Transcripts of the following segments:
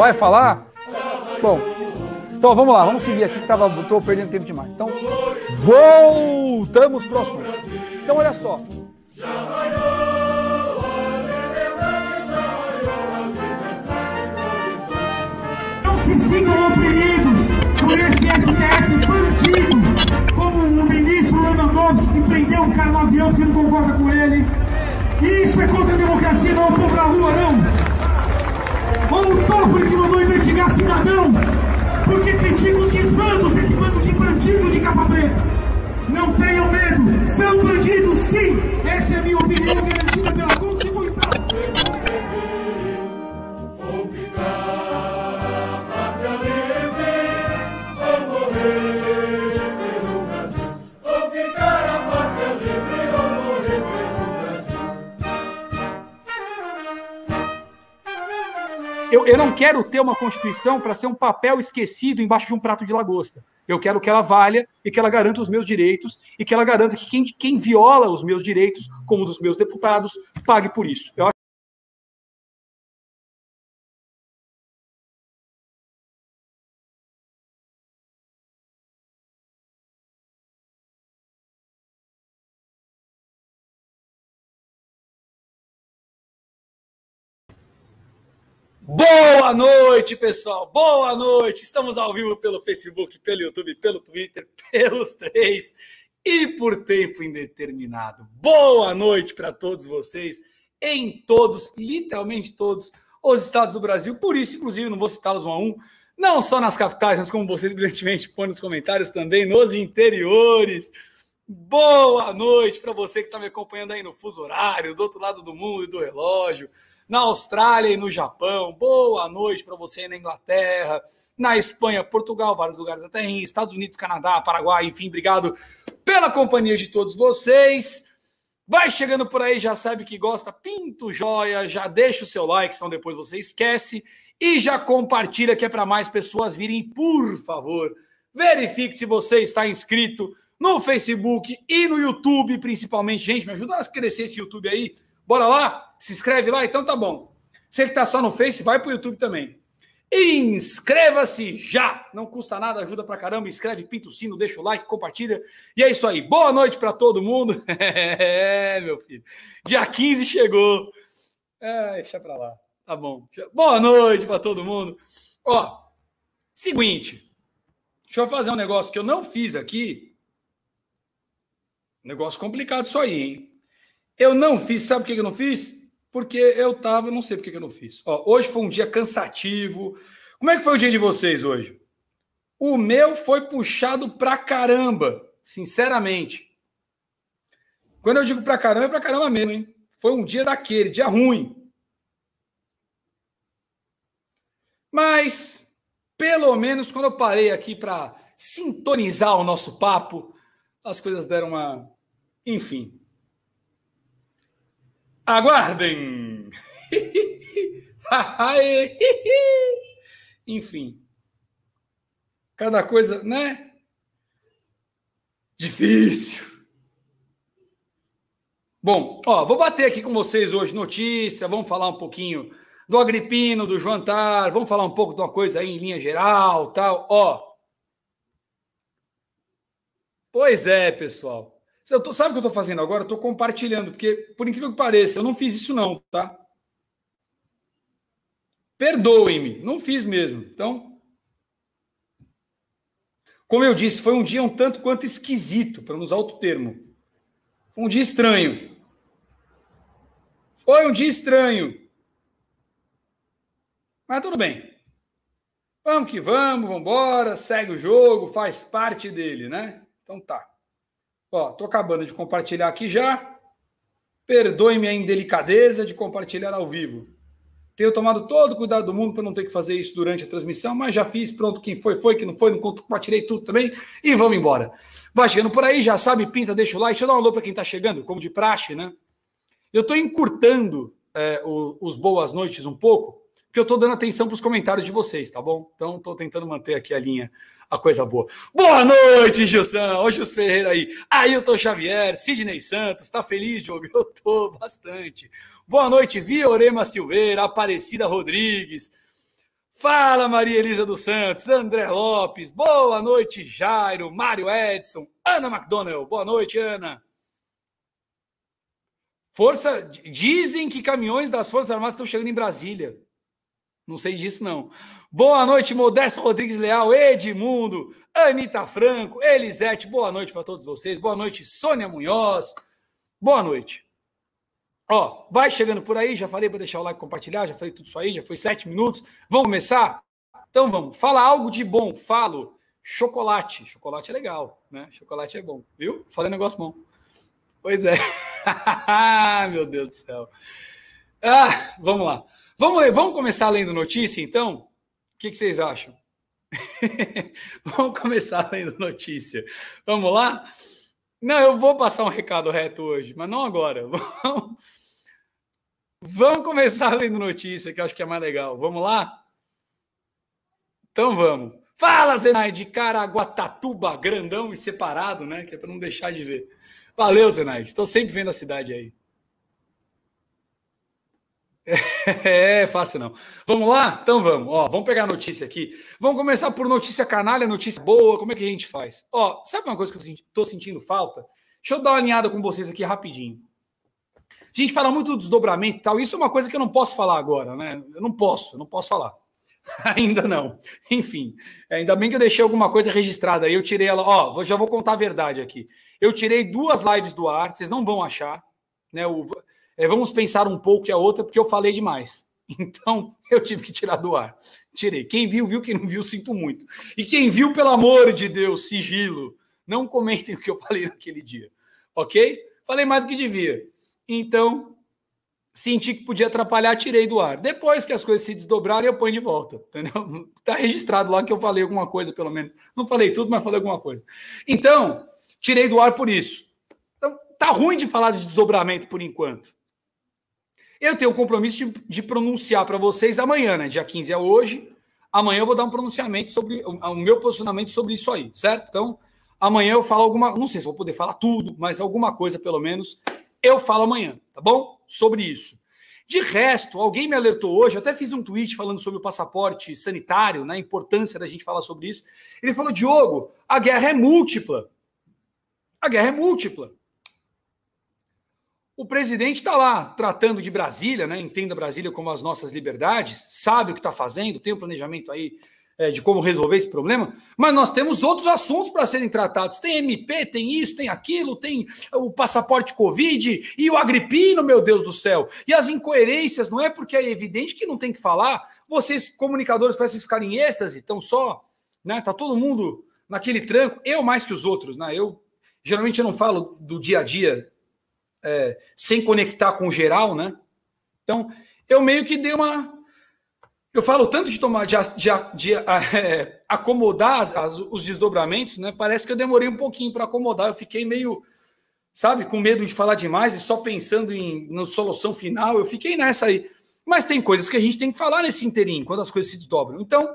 vai falar? Bom, então vamos lá, vamos seguir aqui que tava, tô perdendo tempo demais. Então, voltamos pro assunto. Então olha só. Não se sintam oprimidos por esse STF bandido, como o ministro Lewandowski que prendeu um cara no avião que não concorda com ele. Isso é contra a democracia, não é povo na rua, não. Vou o por que mandou investigar cidadão, porque critica os desmandos desse bando de bandido de capa preta. Não tenham medo, são bandidos sim, essa é a minha opinião garantida pela Eu, eu não quero ter uma Constituição para ser um papel esquecido embaixo de um prato de lagosta. Eu quero que ela valha e que ela garanta os meus direitos e que ela garanta que quem, quem viola os meus direitos, como dos meus deputados, pague por isso. Eu Boa noite, pessoal! Boa noite! Estamos ao vivo pelo Facebook, pelo YouTube, pelo Twitter, pelos três e por tempo indeterminado. Boa noite para todos vocês, em todos, literalmente todos, os estados do Brasil. Por isso, inclusive, não vou citá-los um a um, não só nas capitais, mas como vocês brilhantemente põem nos comentários também, nos interiores. Boa noite para você que está me acompanhando aí no fuso horário, do outro lado do mundo e do relógio na Austrália e no Japão. Boa noite para você na Inglaterra, na Espanha, Portugal, vários lugares até em Estados Unidos, Canadá, Paraguai, enfim, obrigado pela companhia de todos vocês. Vai chegando por aí, já sabe que gosta, pinto joia, já deixa o seu like, senão depois você esquece. E já compartilha que é para mais pessoas virem, por favor. Verifique se você está inscrito no Facebook e no YouTube, principalmente. Gente, me ajuda a crescer esse YouTube aí. Bora lá? Se inscreve lá, então tá bom. Você que tá só no Face, vai pro YouTube também. Inscreva-se já! Não custa nada, ajuda pra caramba. Inscreve, pinta o sino, deixa o like, compartilha. E é isso aí. Boa noite para todo mundo. é, meu filho. Dia 15 chegou. É, deixa pra lá. Tá bom. Boa noite para todo mundo. Ó, seguinte. Deixa eu fazer um negócio que eu não fiz aqui. Negócio complicado isso aí, hein? Eu não fiz. Sabe o que eu não fiz? porque eu tava, não sei porque que eu não fiz. Ó, hoje foi um dia cansativo. Como é que foi o dia de vocês hoje? O meu foi puxado pra caramba, sinceramente. Quando eu digo pra caramba, é pra caramba mesmo, hein? Foi um dia daquele, dia ruim. Mas, pelo menos quando eu parei aqui para sintonizar o nosso papo, as coisas deram uma. Enfim, Aguardem! Enfim. Cada coisa, né? Difícil. Bom, ó, vou bater aqui com vocês hoje notícia, vamos falar um pouquinho do Agripino, do Jantar, vamos falar um pouco de uma coisa aí em linha geral, tal, ó. Pois é, pessoal. Eu tô, sabe o que eu estou fazendo agora? Eu estou compartilhando, porque, por incrível que pareça, eu não fiz isso não, tá? Perdoem-me, não fiz mesmo. Então, como eu disse, foi um dia um tanto quanto esquisito, para usar outro termo. Foi um dia estranho. Foi um dia estranho. Mas tudo bem. Vamos que vamos, vamos embora, segue o jogo, faz parte dele, né? Então tá. Ó, tô acabando de compartilhar aqui já. Perdoe-me a indelicadeza de compartilhar ao vivo. Tenho tomado todo o cuidado do mundo para não ter que fazer isso durante a transmissão, mas já fiz, pronto, quem foi, foi, quem não foi, não compartilhei tudo também e vamos embora. Vai chegando por aí, já sabe, pinta, deixa o like, deixa eu dar um alô para quem está chegando, como de praxe, né? Eu estou encurtando é, o, os boas noites um pouco, porque eu estou dando atenção para os comentários de vocês, tá bom? Então, estou tentando manter aqui a linha, a coisa boa. Boa noite, Gilson! Hoje os Ferreira aí. Ailton Xavier, Sidney Santos, tá feliz, Diogo? Eu tô bastante. Boa noite, Viorema Silveira, Aparecida Rodrigues. Fala, Maria Elisa dos Santos, André Lopes. Boa noite, Jairo, Mário Edson, Ana McDonnell. Boa noite, Ana. Força. Dizem que caminhões das Forças Armadas estão chegando em Brasília. Não sei disso, não. Boa noite, Modesto Rodrigues Leal, Edmundo, Anitta Franco, Elisete. Boa noite para todos vocês. Boa noite, Sônia Munhoz. Boa noite. Ó, vai chegando por aí. Já falei para deixar o like compartilhar. Já falei tudo isso aí. Já foi sete minutos. Vamos começar? Então vamos. Fala algo de bom. Falo. Chocolate. Chocolate é legal, né? Chocolate é bom. Viu? Falei negócio bom. Pois é. Ah, meu Deus do céu. Ah, vamos lá. Vamos, ler, vamos começar lendo notícia, então? O que, que vocês acham? vamos começar lendo notícia. Vamos lá? Não, eu vou passar um recado reto hoje, mas não agora. Vamos... Vamos começar lendo notícia, que eu acho que é mais legal. Vamos lá? Então vamos. Fala, Zenaide, Caraguatatuba, grandão e separado, né? Que é para não deixar de ver. Valeu, Zenaide. Estou sempre vendo a cidade aí. É, fácil não. Vamos lá? Então vamos. Ó, vamos pegar a notícia aqui. Vamos começar por notícia canalha, notícia boa. Como é que a gente faz? Ó, sabe uma coisa que eu estou sentindo falta? Deixa eu dar uma alinhada com vocês aqui rapidinho. A gente fala muito do desdobramento e tal. Isso é uma coisa que eu não posso falar agora, né? Eu não posso, eu não posso falar. Ainda não. Enfim, ainda bem que eu deixei alguma coisa registrada aí. Eu tirei ela. Ó, já vou contar a verdade aqui. Eu tirei duas lives do ar, vocês não vão achar. Né, o, é, vamos pensar um pouco e a outra, porque eu falei demais. Então, eu tive que tirar do ar. Tirei. Quem viu, viu. Quem não viu, sinto muito. E quem viu, pelo amor de Deus, sigilo. Não comentem o que eu falei naquele dia. Ok? Falei mais do que devia. Então, senti que podia atrapalhar, tirei do ar. Depois que as coisas se desdobraram, eu ponho de volta. Entendeu? Tá registrado lá que eu falei alguma coisa, pelo menos. Não falei tudo, mas falei alguma coisa. Então, tirei do ar por isso. Então, tá ruim de falar de desdobramento por enquanto. Eu tenho o compromisso de, de pronunciar para vocês amanhã, né? Dia 15 é hoje. Amanhã eu vou dar um pronunciamento sobre o, o meu posicionamento sobre isso aí, certo? Então, amanhã eu falo alguma. Não sei se vou poder falar tudo, mas alguma coisa, pelo menos, eu falo amanhã, tá bom? Sobre isso. De resto, alguém me alertou hoje, até fiz um tweet falando sobre o passaporte sanitário, né, a importância da gente falar sobre isso. Ele falou: Diogo, a guerra é múltipla. A guerra é múltipla. O presidente está lá tratando de Brasília, né? entenda Brasília como as nossas liberdades, sabe o que está fazendo, tem um planejamento aí é, de como resolver esse problema, mas nós temos outros assuntos para serem tratados. Tem MP, tem isso, tem aquilo, tem o passaporte Covid e o Agripino, meu Deus do céu. E as incoerências, não é porque é evidente que não tem que falar. Vocês, comunicadores, parecem ficar em êxtase, estão só, né? Tá todo mundo naquele tranco, eu mais que os outros, né? Eu geralmente eu não falo do dia a dia é, sem conectar com o geral, né? Então, eu meio que dei uma. Eu falo tanto de tomar, de, de, de é, acomodar as, as, os desdobramentos, né? Parece que eu demorei um pouquinho para acomodar. Eu fiquei meio, sabe, com medo de falar demais e só pensando em na solução final. Eu fiquei nessa aí. Mas tem coisas que a gente tem que falar nesse inteirinho, quando as coisas se desdobram. Então,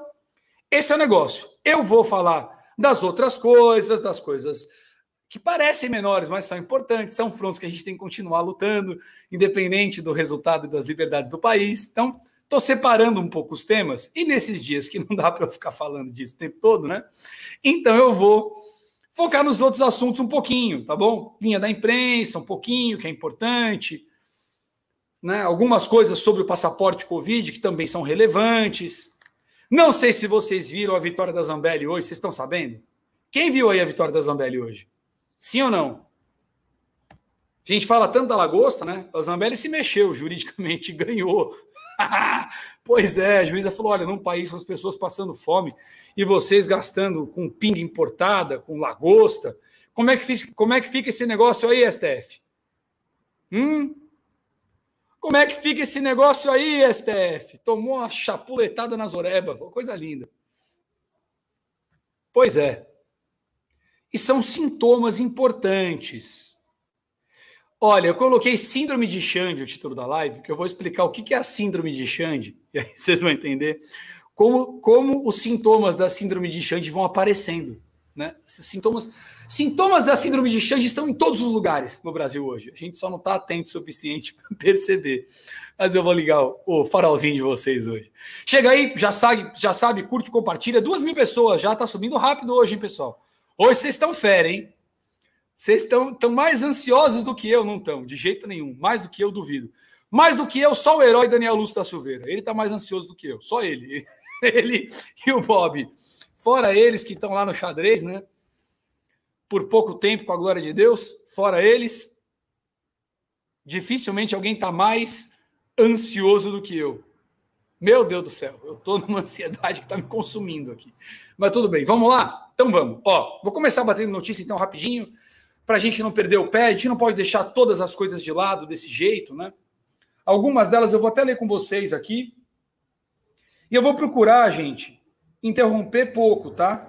esse é o negócio. Eu vou falar das outras coisas, das coisas que parecem menores, mas são importantes, são frontes que a gente tem que continuar lutando, independente do resultado e das liberdades do país. Então, estou separando um pouco os temas, e nesses dias que não dá para eu ficar falando disso o tempo todo, né? Então eu vou focar nos outros assuntos um pouquinho, tá bom? Linha da imprensa, um pouquinho, que é importante. Né? Algumas coisas sobre o passaporte Covid que também são relevantes. Não sei se vocês viram a vitória da Zambelli hoje, vocês estão sabendo? Quem viu aí a vitória da Zambelli hoje? Sim ou não? A gente fala tanto da lagosta, né? A Zambelli se mexeu juridicamente, ganhou. pois é, a juíza falou: olha, num país com as pessoas passando fome e vocês gastando com pinga importada, com lagosta. Como é, que, fica, como é que fica esse negócio aí, STF? Hum? Como é que fica esse negócio aí, STF? Tomou uma chapuletada nas zoreba, coisa linda. Pois é e são sintomas importantes. Olha, eu coloquei síndrome de Xande, o título da live, que eu vou explicar o que é a síndrome de Xande, e aí vocês vão entender como, como os sintomas da síndrome de Xande vão aparecendo. Né? Sintomas, sintomas da síndrome de Xande estão em todos os lugares no Brasil hoje. A gente só não está atento o suficiente para perceber. Mas eu vou ligar o, o, farolzinho de vocês hoje. Chega aí, já sabe, já sabe, curte, compartilha. Duas mil pessoas já, está subindo rápido hoje, hein, pessoal? Hoje vocês estão fera, hein? Vocês estão tão mais ansiosos do que eu, não estão, de jeito nenhum. Mais do que eu, duvido. Mais do que eu, só o herói Daniel Lúcio da Silveira. Ele está mais ansioso do que eu, só ele. Ele e o Bob. Fora eles que estão lá no xadrez, né? Por pouco tempo, com a glória de Deus, fora eles, dificilmente alguém está mais ansioso do que eu. Meu Deus do céu, eu estou numa ansiedade que está me consumindo aqui. Mas tudo bem, vamos lá? então vamos. Ó, vou começar batendo notícia então rapidinho, para a gente não perder o pé. A gente não pode deixar todas as coisas de lado desse jeito, né? Algumas delas eu vou até ler com vocês aqui. E eu vou procurar, gente, interromper pouco, tá?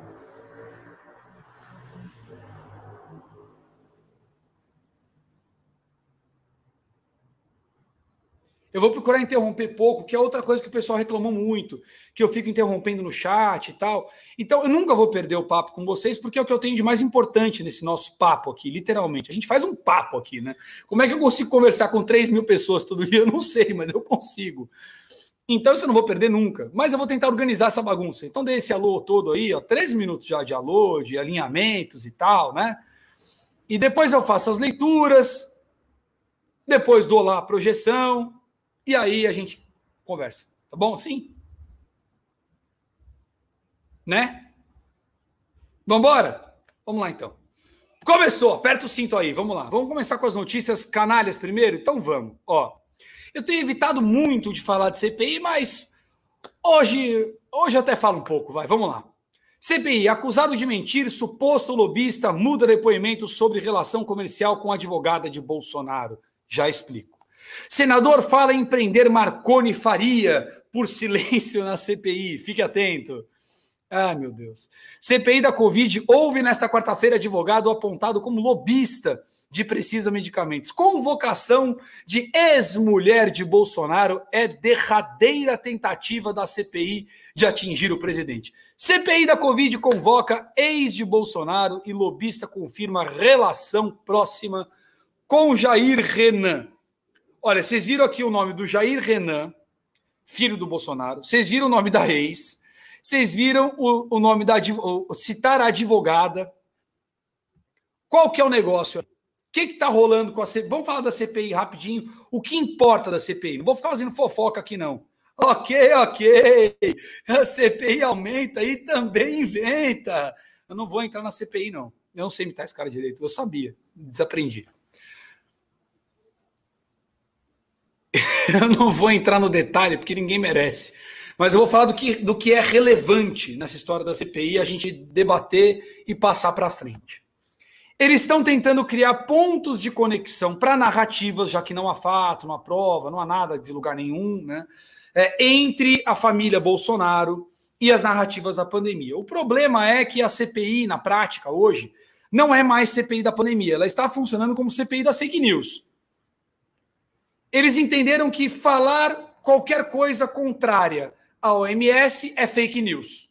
Eu vou procurar interromper pouco, que é outra coisa que o pessoal reclamou muito, que eu fico interrompendo no chat e tal. Então, eu nunca vou perder o papo com vocês, porque é o que eu tenho de mais importante nesse nosso papo aqui, literalmente. A gente faz um papo aqui, né? Como é que eu consigo conversar com 3 mil pessoas todo dia? Eu não sei, mas eu consigo. Então, isso eu não vou perder nunca, mas eu vou tentar organizar essa bagunça. Então, dei esse alô todo aí, ó, 13 minutos já de alô, de alinhamentos e tal, né? E depois eu faço as leituras, depois dou lá a projeção, e aí a gente conversa. Tá bom? Sim? Né? Vambora? Vamos lá então. Começou, aperta o cinto aí, vamos lá. Vamos começar com as notícias canalhas primeiro? Então vamos. Ó, eu tenho evitado muito de falar de CPI, mas hoje, hoje eu até falo um pouco, vai, vamos lá. CPI, acusado de mentir, suposto lobista muda depoimento sobre relação comercial com advogada de Bolsonaro. Já explico. Senador fala em prender Marconi Faria por silêncio na CPI. Fique atento. Ah, meu Deus. CPI da Covid houve nesta quarta-feira advogado apontado como lobista de Precisa Medicamentos. Convocação de ex-mulher de Bolsonaro é derradeira tentativa da CPI de atingir o presidente. CPI da Covid convoca ex de Bolsonaro e lobista confirma relação próxima com Jair Renan. Olha, vocês viram aqui o nome do Jair Renan, filho do Bolsonaro. Vocês viram o nome da Reis. Vocês viram o, o nome da o, citar a advogada. Qual que é o negócio? O que está rolando com a CPI? Vamos falar da CPI rapidinho. O que importa da CPI? Não vou ficar fazendo fofoca aqui, não. Ok, ok. A CPI aumenta e também inventa. Eu não vou entrar na CPI, não. Eu não sei imitar esse cara direito. Eu sabia. Desaprendi. Eu não vou entrar no detalhe, porque ninguém merece. Mas eu vou falar do que, do que é relevante nessa história da CPI, a gente debater e passar para frente. Eles estão tentando criar pontos de conexão para narrativas, já que não há fato, não há prova, não há nada de lugar nenhum, né? É, entre a família Bolsonaro e as narrativas da pandemia. O problema é que a CPI, na prática, hoje, não é mais CPI da pandemia, ela está funcionando como CPI das fake news. Eles entenderam que falar qualquer coisa contrária à OMS é fake news.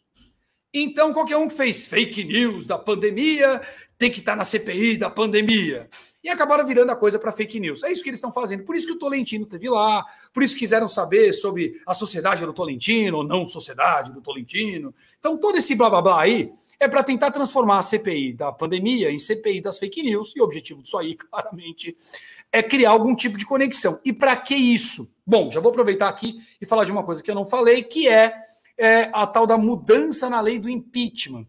Então, qualquer um que fez fake news da pandemia tem que estar tá na CPI da pandemia. E acabaram virando a coisa para fake news. É isso que eles estão fazendo. Por isso que o Tolentino teve lá, por isso quiseram saber sobre a sociedade do Tolentino ou não sociedade do Tolentino. Então, todo esse blá blá blá aí é para tentar transformar a CPI da pandemia em CPI das fake news, e o objetivo disso aí, claramente, é criar algum tipo de conexão. E para que isso? Bom, já vou aproveitar aqui e falar de uma coisa que eu não falei, que é, é a tal da mudança na lei do impeachment. O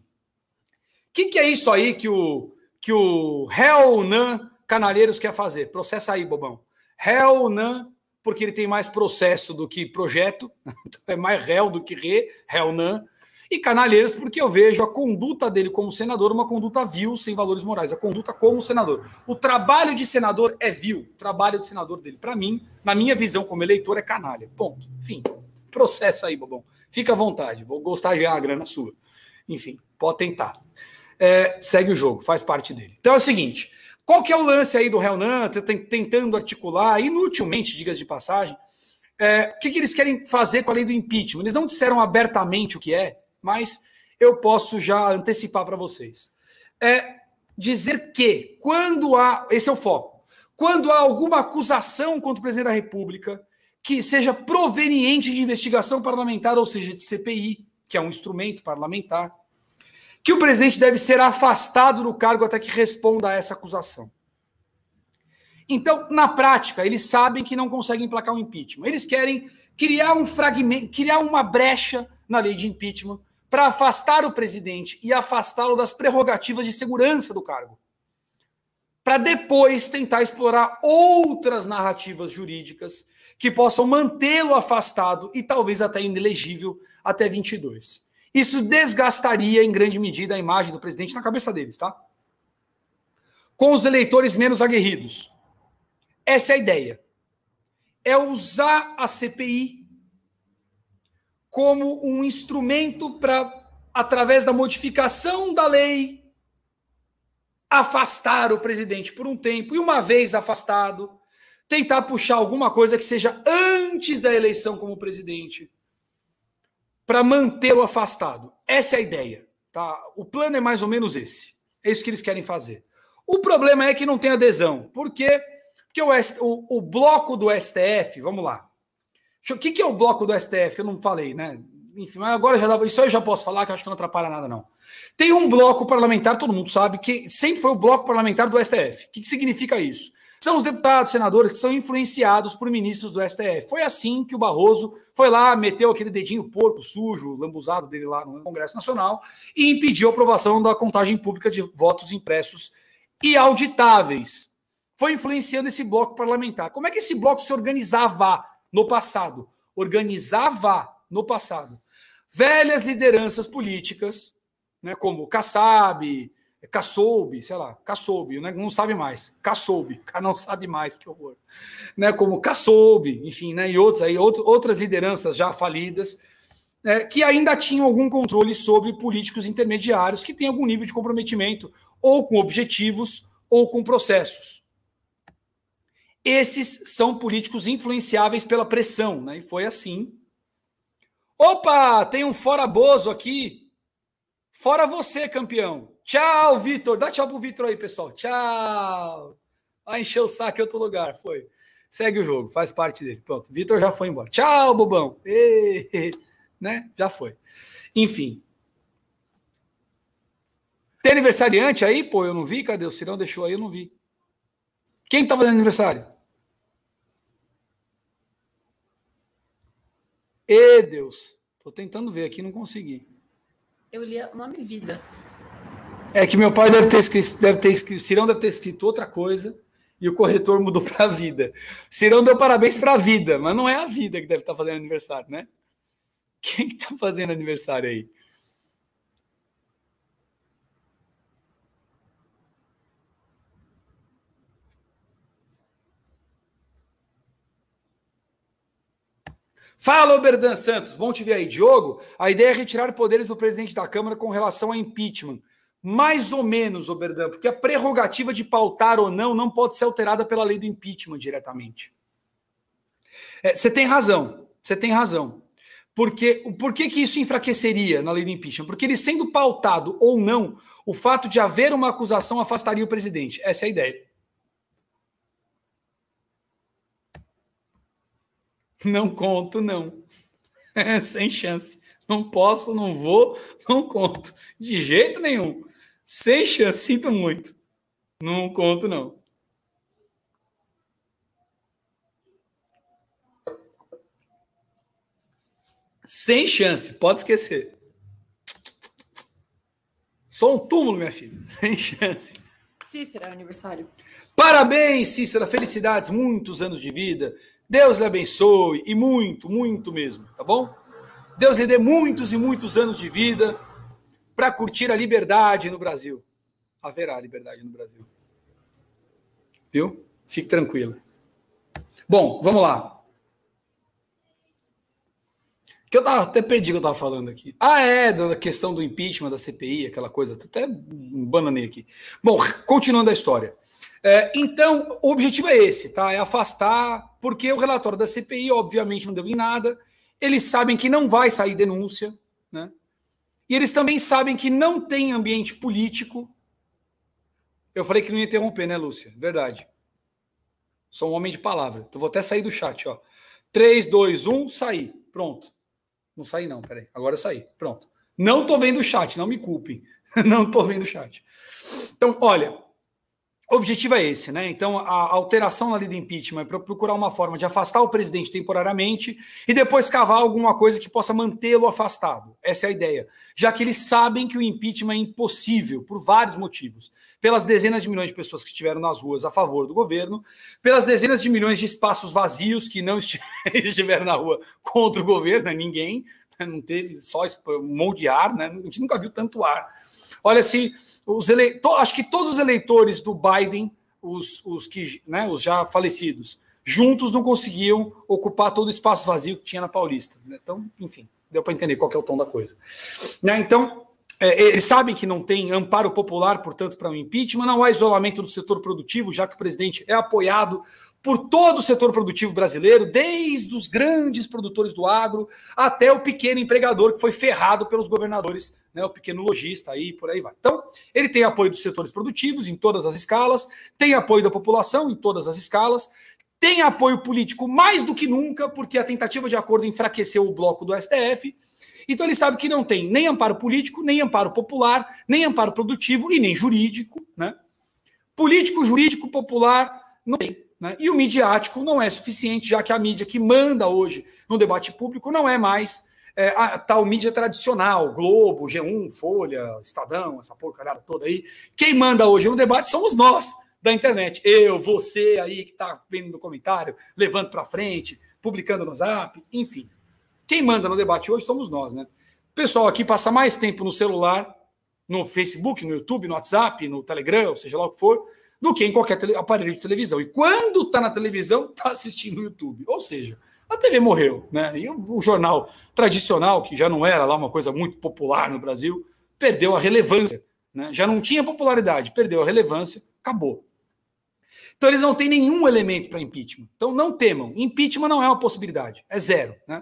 que, que, é isso aí que o, que o Helnan Canaleiros quer fazer? Processa aí, bobão. Helnan, porque ele tem mais processo do que projeto, então é mais réu do que re, Helnan. E Canalheiros, porque eu vejo a conduta dele como senador uma conduta vil, sem valores morais, a conduta como senador. O trabalho de senador é vil, o trabalho de senador dele, para mim, na minha visão como eleitor, é canalha. Ponto. Fim. Processa aí, bobão. Fica à vontade, vou gostar de ganhar a grana sua. Enfim, pode tentar. É, segue o jogo, faz parte dele. Então é o seguinte: qual que é o lance aí do Renan tentando articular, inutilmente, digas de passagem, é, o que, que, eles querem fazer com a lei do impeachment? Eles não disseram abertamente o que é, mas eu posso já antecipar para vocês. É dizer que quando há, esse é o foco, quando há alguma acusação contra o presidente da República que seja proveniente de investigação parlamentar, ou seja, de CPI, que é um instrumento parlamentar, que o presidente deve ser afastado do cargo até que responda a essa acusação. Então, na prática, eles sabem que não conseguem emplacar o um impeachment. Eles querem criar um fragmento, criar uma brecha na lei de impeachment para afastar o presidente e afastá-lo das prerrogativas de segurança do cargo. Para depois tentar explorar outras narrativas jurídicas que possam mantê-lo afastado e talvez até inelegível até 22. Isso desgastaria em grande medida a imagem do presidente na cabeça deles, tá? Com os eleitores menos aguerridos. Essa é a ideia. É usar a CPI como um instrumento para, através da modificação da lei, afastar o presidente por um tempo, e uma vez afastado, tentar puxar alguma coisa que seja antes da eleição como presidente, para mantê-lo afastado. Essa é a ideia. Tá? O plano é mais ou menos esse. É isso que eles querem fazer. O problema é que não tem adesão. Por quê? Porque o, o, o bloco do STF, vamos lá, o que, que é o bloco do STF? Que eu não falei, né? Enfim, mas agora já dá, isso aí eu já posso falar, que eu acho que não atrapalha nada, não. Tem um bloco parlamentar, todo mundo sabe, que sempre foi o bloco parlamentar do STF. O que, que significa isso? São os deputados, senadores que são influenciados por ministros do STF. Foi assim que o Barroso foi lá, meteu aquele dedinho porco sujo, lambuzado dele lá no Congresso Nacional e impediu a aprovação da contagem pública de votos impressos e auditáveis. Foi influenciando esse bloco parlamentar. Como é que esse bloco se organizava no passado, organizava no passado velhas lideranças políticas, né, como Kassab, Kassoubi, sei lá, Kassoubi, né, não sabe mais, Kassoubi, não sabe mais, que horror, né, como Kassoubi, enfim, né, e outros aí, outro, outras lideranças já falidas, né, que ainda tinham algum controle sobre políticos intermediários que têm algum nível de comprometimento ou com objetivos ou com processos esses são políticos influenciáveis pela pressão, né? E foi assim. Opa, tem um fora bozo aqui. Fora você, campeão. Tchau, Vitor. Dá tchau pro Vitor aí, pessoal. Tchau. Vai encher o saco em outro lugar. Foi. Segue o jogo, faz parte dele. Pronto. Vitor já foi embora. Tchau, bobão. Ei, né? Já foi. Enfim. Tem aniversariante aí? Pô, eu não vi. Cadê? O Cirão deixou aí, eu não vi. Quem tá fazendo aniversário? E Deus. tô tentando ver aqui, não consegui. Eu li o nome Vida. É que meu pai deve ter escrito, deve ter escrito, Cirão deve ter escrito outra coisa e o corretor mudou para vida. Cirão deu parabéns para a vida, mas não é a vida que deve estar tá fazendo aniversário, né? Quem que está fazendo aniversário aí? Fala, Oberdan Santos. Bom te ver aí, Diogo. A ideia é retirar poderes do presidente da Câmara com relação a impeachment. Mais ou menos, Oberdan, porque a prerrogativa de pautar ou não não pode ser alterada pela lei do impeachment diretamente. É, você é, tem razão, você tem razão. Porque por que, que isso enfraqueceria na lei do impeachment? Porque ele sendo pautado ou não, o fato de haver uma acusação afastaria o presidente. Essa é a ideia. Não conto, não. É, sem chance. Não posso, não vou, não conto. De jeito nenhum. Sem chance, sinto muito. Não conto, não. Sem chance, pode esquecer. Só um túmulo, minha filha. Sem chance. Cícera, aniversário. Parabéns, Cícera. Felicidades, muitos anos de vida. Deus lhe abençoe e muito, muito mesmo, tá bom? Deus lhe dê muitos e muitos anos de vida para curtir a liberdade no Brasil. Haverá liberdade no Brasil. Viu? Fique tranquila. Bom, vamos lá. Que eu tava, até perdi o que eu estava falando aqui. Ah, é, da questão do impeachment, da CPI, aquela coisa. Tô até bananei aqui. Bom, continuando a história. É, então, o objetivo é esse, tá? É afastar, porque o relatório da CPI, obviamente, não deu em nada. Eles sabem que não vai sair denúncia, né? E eles também sabem que não tem ambiente político. Eu falei que não ia interromper, né, Lúcia? Verdade. Sou um homem de palavra. Então vou até sair do chat, ó. 3, 2, 1, saí. Pronto. Não saí, não, peraí. Agora eu saí. Pronto. Não tô vendo o chat, não me culpem. não tô vendo o chat. Então, olha, o objetivo é esse, né? Então, a alteração na lei do impeachment é para procurar uma forma de afastar o presidente temporariamente e depois cavar alguma coisa que possa mantê-lo afastado. Essa é a ideia. Já que eles sabem que o impeachment é impossível por vários motivos. Pelas dezenas de milhões de pessoas que estiveram nas ruas a favor do governo, pelas dezenas de milhões de espaços vazios que não estiveram na rua contra o governo, né? ninguém, né? não teve só um monte de ar, né? A gente nunca viu tanto ar Olha se assim, os eleitores, acho que todos os eleitores do Biden, os, os que, né, os já falecidos, juntos não conseguiam ocupar todo o espaço vazio que tinha na Paulista. Né? Então, enfim, deu para entender qual é o tom da coisa. Né? Então, é, eles sabem que não tem amparo popular, portanto, para o um impeachment, não há isolamento do setor produtivo, já que o presidente é apoiado por todo o setor produtivo brasileiro, desde os grandes produtores do agro até o pequeno empregador que foi ferrado pelos governadores, né, o pequeno lojista aí por aí vai. Então, ele tem apoio dos setores produtivos em todas as escalas, tem apoio da população em todas as escalas, tem apoio político mais do que nunca, porque a tentativa de acordo enfraqueceu o bloco do STF. Então ele sabe que não tem nem amparo político, nem amparo popular, nem amparo produtivo e nem jurídico, né? Político, jurídico, popular, não tem. Né? E o midiático não é suficiente, já que a mídia que manda hoje no debate público não é mais é, a tal mídia tradicional, Globo, G1, Folha, Estadão, essa porcaria toda aí. Quem manda hoje no debate somos nós da internet. Eu, você aí que está vendo no comentário, levando para frente, publicando no Zap, enfim. Quem manda no debate hoje somos nós, né? O pessoal aqui passa mais tempo no celular, no Facebook, no YouTube, no WhatsApp, no Telegram, seja lá o que for, do que em qualquer aparelho de televisão. E quando está na televisão, está assistindo no YouTube. Ou seja, a TV morreu, né? E o, o jornal tradicional, que já não era lá uma coisa muito popular no Brasil, perdeu a relevância. Né? Já não tinha popularidade, perdeu a relevância, acabou. Então eles não têm nenhum elemento para impeachment. Então não temam, impeachment não é uma possibilidade, é zero. Né?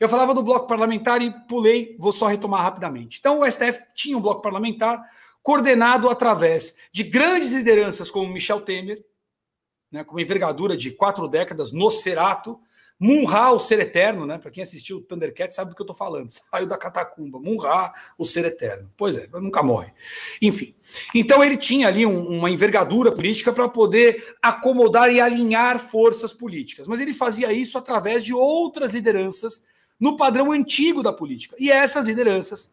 Eu falava do bloco parlamentar e pulei, vou só retomar rapidamente. Então o STF tinha um bloco parlamentar, coordenado através de grandes lideranças como Michel Temer, né, com uma envergadura de quatro décadas, Nosferato, Munra, o Ser Eterno, né? Para quem assistiu o Thundercat sabe do que eu estou falando. Saiu da catacumba. Munra, o Ser Eterno. Pois é, nunca morre. Enfim. Então ele tinha ali um, uma envergadura política para poder acomodar e alinhar forças políticas. Mas ele fazia isso através de outras lideranças no padrão antigo da política. E essas lideranças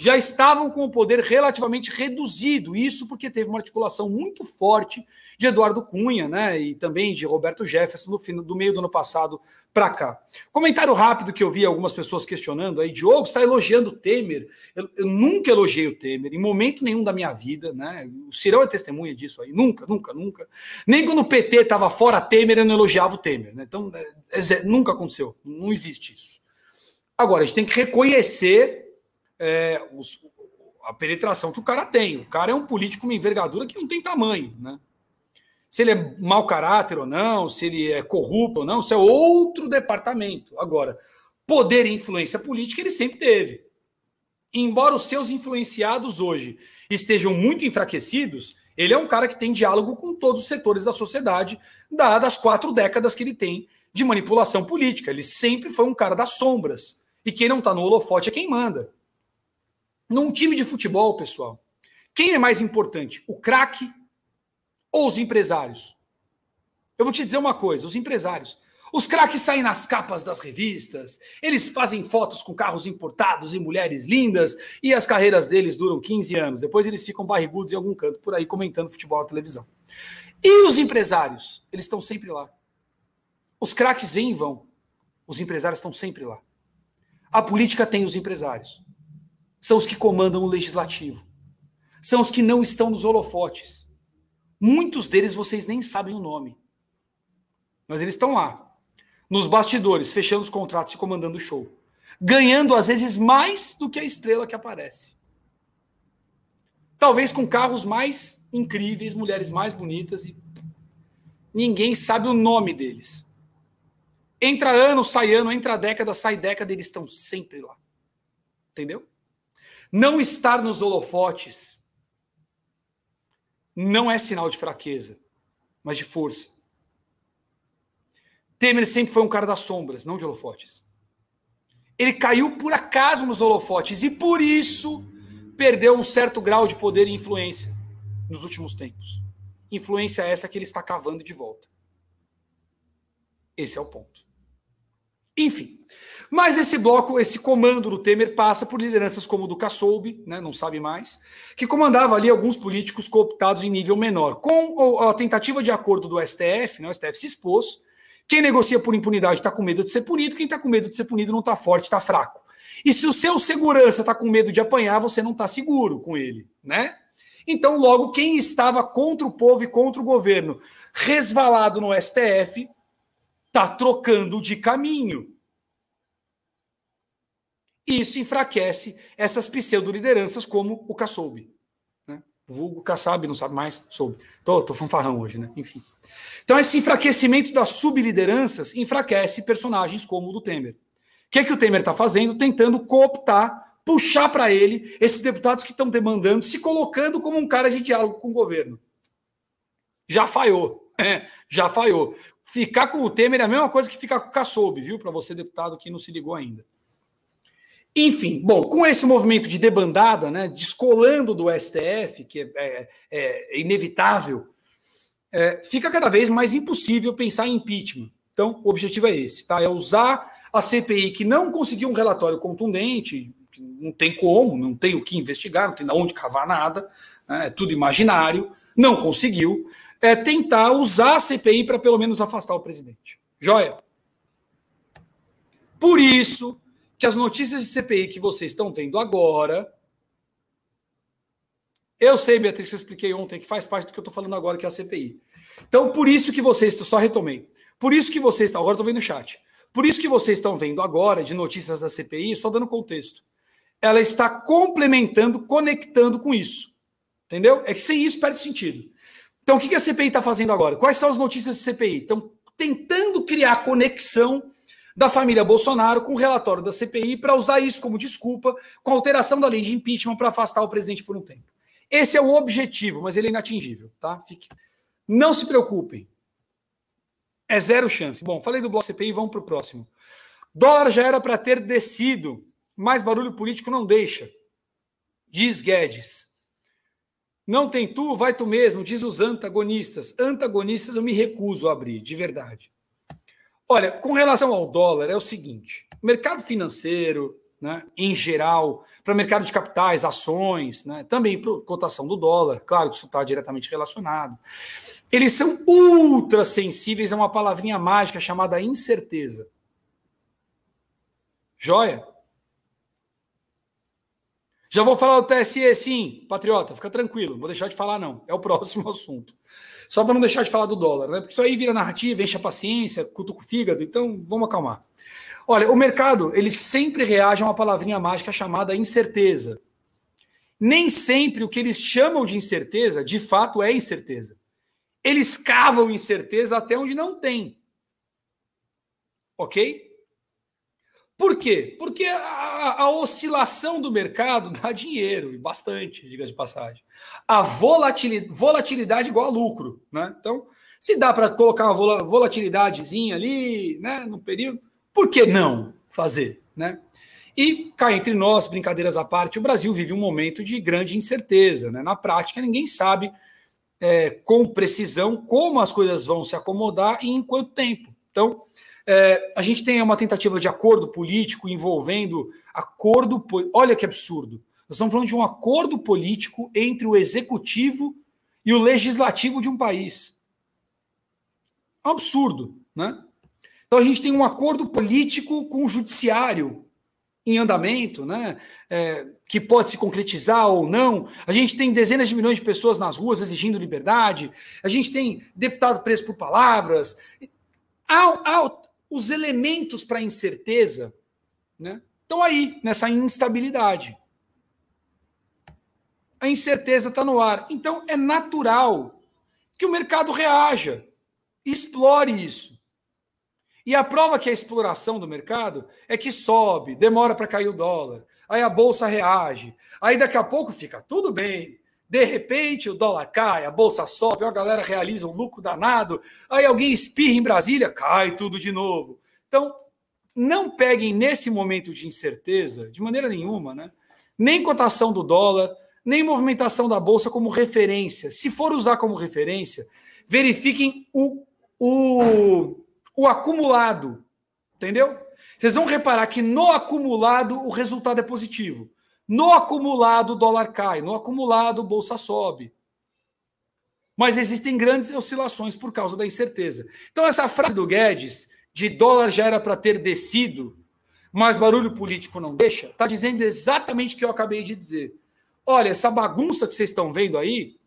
já estavam com o poder relativamente reduzido. Isso porque teve uma articulação muito forte de Eduardo Cunha, né? E também de Roberto Jefferson no fim, do meio do ano passado para cá. Comentário rápido que eu vi algumas pessoas questionando aí, Diogo está elogiando o Temer. Eu, eu, nunca elogiei o Temer, em momento nenhum da minha vida, né? O Cirão é testemunha disso aí, nunca, nunca, nunca. Nem quando o PT estava fora Temer, eu não elogiava o Temer, né? Então, é, é, nunca aconteceu, não existe isso. Agora, a gente tem que reconhecer é, os, a penetração que o cara tem. O cara é um político com uma envergadura que não tem tamanho, né? Se ele é mau caráter ou não, se ele é corrupto ou não, isso é outro departamento. Agora, poder e influência política ele sempre teve. Embora os seus influenciados hoje estejam muito enfraquecidos, ele é um cara que tem diálogo com todos os setores da sociedade, dadas as quatro décadas que ele tem de manipulação política. Ele sempre foi um cara das sombras. E quem não está no holofote é quem manda. Num time de futebol, pessoal, quem é mais importante, o craque ou os empresários? Eu vou te dizer uma coisa: os empresários. Os craques saem nas capas das revistas, eles fazem fotos com carros importados e mulheres lindas, e as carreiras deles duram 15 anos. Depois eles ficam barrigudos em algum canto por aí comentando futebol na televisão. E os empresários? Eles estão sempre lá. Os craques vêm e vão. Os empresários estão sempre lá. A política tem os empresários são os que comandam o legislativo. São os que não estão nos holofotes. Muitos deles vocês nem sabem o nome. Mas eles estão lá, nos bastidores, fechando os contratos e comandando o show. Ganhando, às vezes, mais do que a estrela que aparece. Talvez com carros mais incríveis, mulheres mais bonitas e. Ninguém sabe o nome deles. Entra ano, sai ano, entra década, sai década, eles estão sempre lá. Entendeu? Não estar nos holofotes não é sinal de fraqueza, mas de força. Temer sempre foi um cara das sombras, não de holofotes. Ele caiu por acaso nos holofotes e por isso perdeu um certo grau de poder e influência nos últimos tempos. Influência essa que ele está cavando de volta. Esse é o ponto. Enfim, mas esse bloco, esse comando do Temer passa por lideranças como o do Kassoubi, né, não sabe mais, que comandava ali alguns políticos cooptados em nível menor. Com a tentativa de acordo do STF, né, o STF se expôs, quem negocia por impunidade está com medo de ser punido, quem está com medo de ser punido não está forte, está fraco. E se o seu segurança está com medo de apanhar, você não está seguro com ele, né? Então, logo, quem estava contra o povo e contra o governo, resvalado no STF, está trocando de caminho. E isso enfraquece essas pseudo-lideranças como o Kassoub. Né? Vulgo Kassab, não sabe mais, soube. Tô, tô fanfarrão hoje, né? Enfim. Então, esse enfraquecimento das sublideranças enfraquece personagens como o do Temer. O que, é que o Temer está fazendo? Tentando cooptar, puxar para ele esses deputados que estão demandando, se colocando como um cara de diálogo com o governo. Já falhou. É, já falhou. Ficar com o Temer é a mesma coisa que ficar com o Kassoub, viu? Para você, deputado, que não se ligou ainda. Enfim, bom, com esse movimento de debandada, né, descolando do STF, que é, é, é inevitável, é, fica cada vez mais impossível pensar em impeachment. Então, o objetivo é esse, tá? É usar a CPI que não conseguiu um relatório contundente, não tem como, não tem o que investigar, não tem de onde cavar nada, né, é tudo imaginário, não conseguiu, é tentar usar a CPI para pelo menos afastar o presidente. Joia? Por isso que as notícias de CPI que vocês estão vendo agora. Eu sei, Beatriz, que eu expliquei ontem que faz parte do que eu estou falando agora, que é a CPI. Então, por isso que vocês, só retomei. Por isso que vocês Agora estou vendo o chat. Por isso que vocês estão vendo agora de notícias da CPI, só dando contexto. Ela está complementando, conectando com isso. Entendeu? É que sem isso perde sentido. Então, o que a CPI está fazendo agora? Quais são as notícias de CPI? Estão tentando criar conexão da família Bolsonaro com o relatório da CPI para usar isso como desculpa com a alteração da lei de impeachment para afastar o presidente por um tempo. Esse é o objetivo, mas ele é inatingível, tá? Fique. Não se preocupem. É zero chance. Bom, falei do bloco CPI, vamos para o próximo. Dólar já era para ter descido, mas barulho político não deixa. Diz Guedes. Não tem tu, vai tu mesmo, diz os antagonistas. Antagonistas eu me recuso a abrir, de verdade. Olha, com relação ao dólar, é o seguinte: mercado financeiro, né, em geral, para mercado de capitais, ações, né, também para cotação do dólar, claro que isso está diretamente relacionado. Eles são ultra sensíveis a uma palavrinha mágica chamada incerteza. Joia? Já vou falar do TSE, sim, patriota, fica tranquilo, não vou deixar de falar, não. É o próximo assunto. Só para não deixar de falar do dólar, né? Porque isso aí vira narrativa, enche a paciência, cutuca o fígado, então vamos acalmar. Olha, o mercado, ele sempre reage a uma palavrinha mágica chamada incerteza. Nem sempre o que eles chamam de incerteza, de fato é incerteza. Eles cavam incerteza até onde não tem. OK? Por quê? Porque a, a, oscilação do mercado dá dinheiro, e bastante, diga de passagem. A volatilidade, volatilidade igual a lucro, né? Então, se dá para colocar uma volatilidadezinha ali, né, no período, por que não fazer, né? E cá entre nós, brincadeiras à parte, o Brasil vive um momento de grande incerteza, né? Na prática, ninguém sabe é, com precisão como as coisas vão se acomodar e em quanto tempo. Então, é, a gente tem uma tentativa de acordo político envolvendo acordo. Olha que absurdo. Nós estamos falando de um acordo político entre o executivo e o legislativo de um país. É um absurdo, né? Então a gente tem um acordo político com o judiciário em andamento, né? É, que pode se concretizar ou não. A gente tem dezenas de milhões de pessoas nas ruas exigindo liberdade. A gente tem deputado preso por palavras. Há, há, os elementos para incerteza né, estão aí, nessa instabilidade. A incerteza está no ar. Então, é natural que o mercado reaja, explore isso. E a prova que a exploração do mercado é que sobe, demora para cair o dólar, aí a bolsa reage, aí daqui a pouco fica tudo bem, de repente o dólar cai, a bolsa sobe, a galera realiza um lucro danado, aí alguém espirra em Brasília, cai tudo de novo. Então, não peguem nesse momento de incerteza, de maneira nenhuma, né? nem cotação do dólar, nem movimentação da bolsa como referência. Se for usar como referência, verifiquem o, o, o acumulado, entendeu? Vocês vão reparar que no acumulado o resultado é positivo. No acumulado, o dólar cai, no acumulado, a bolsa sobe. Mas existem grandes oscilações por causa da incerteza. Então, essa frase do Guedes, de dólar já era para ter descido, mas barulho político não deixa, está dizendo exatamente o que eu acabei de dizer. Olha, essa bagunça que vocês estão vendo aí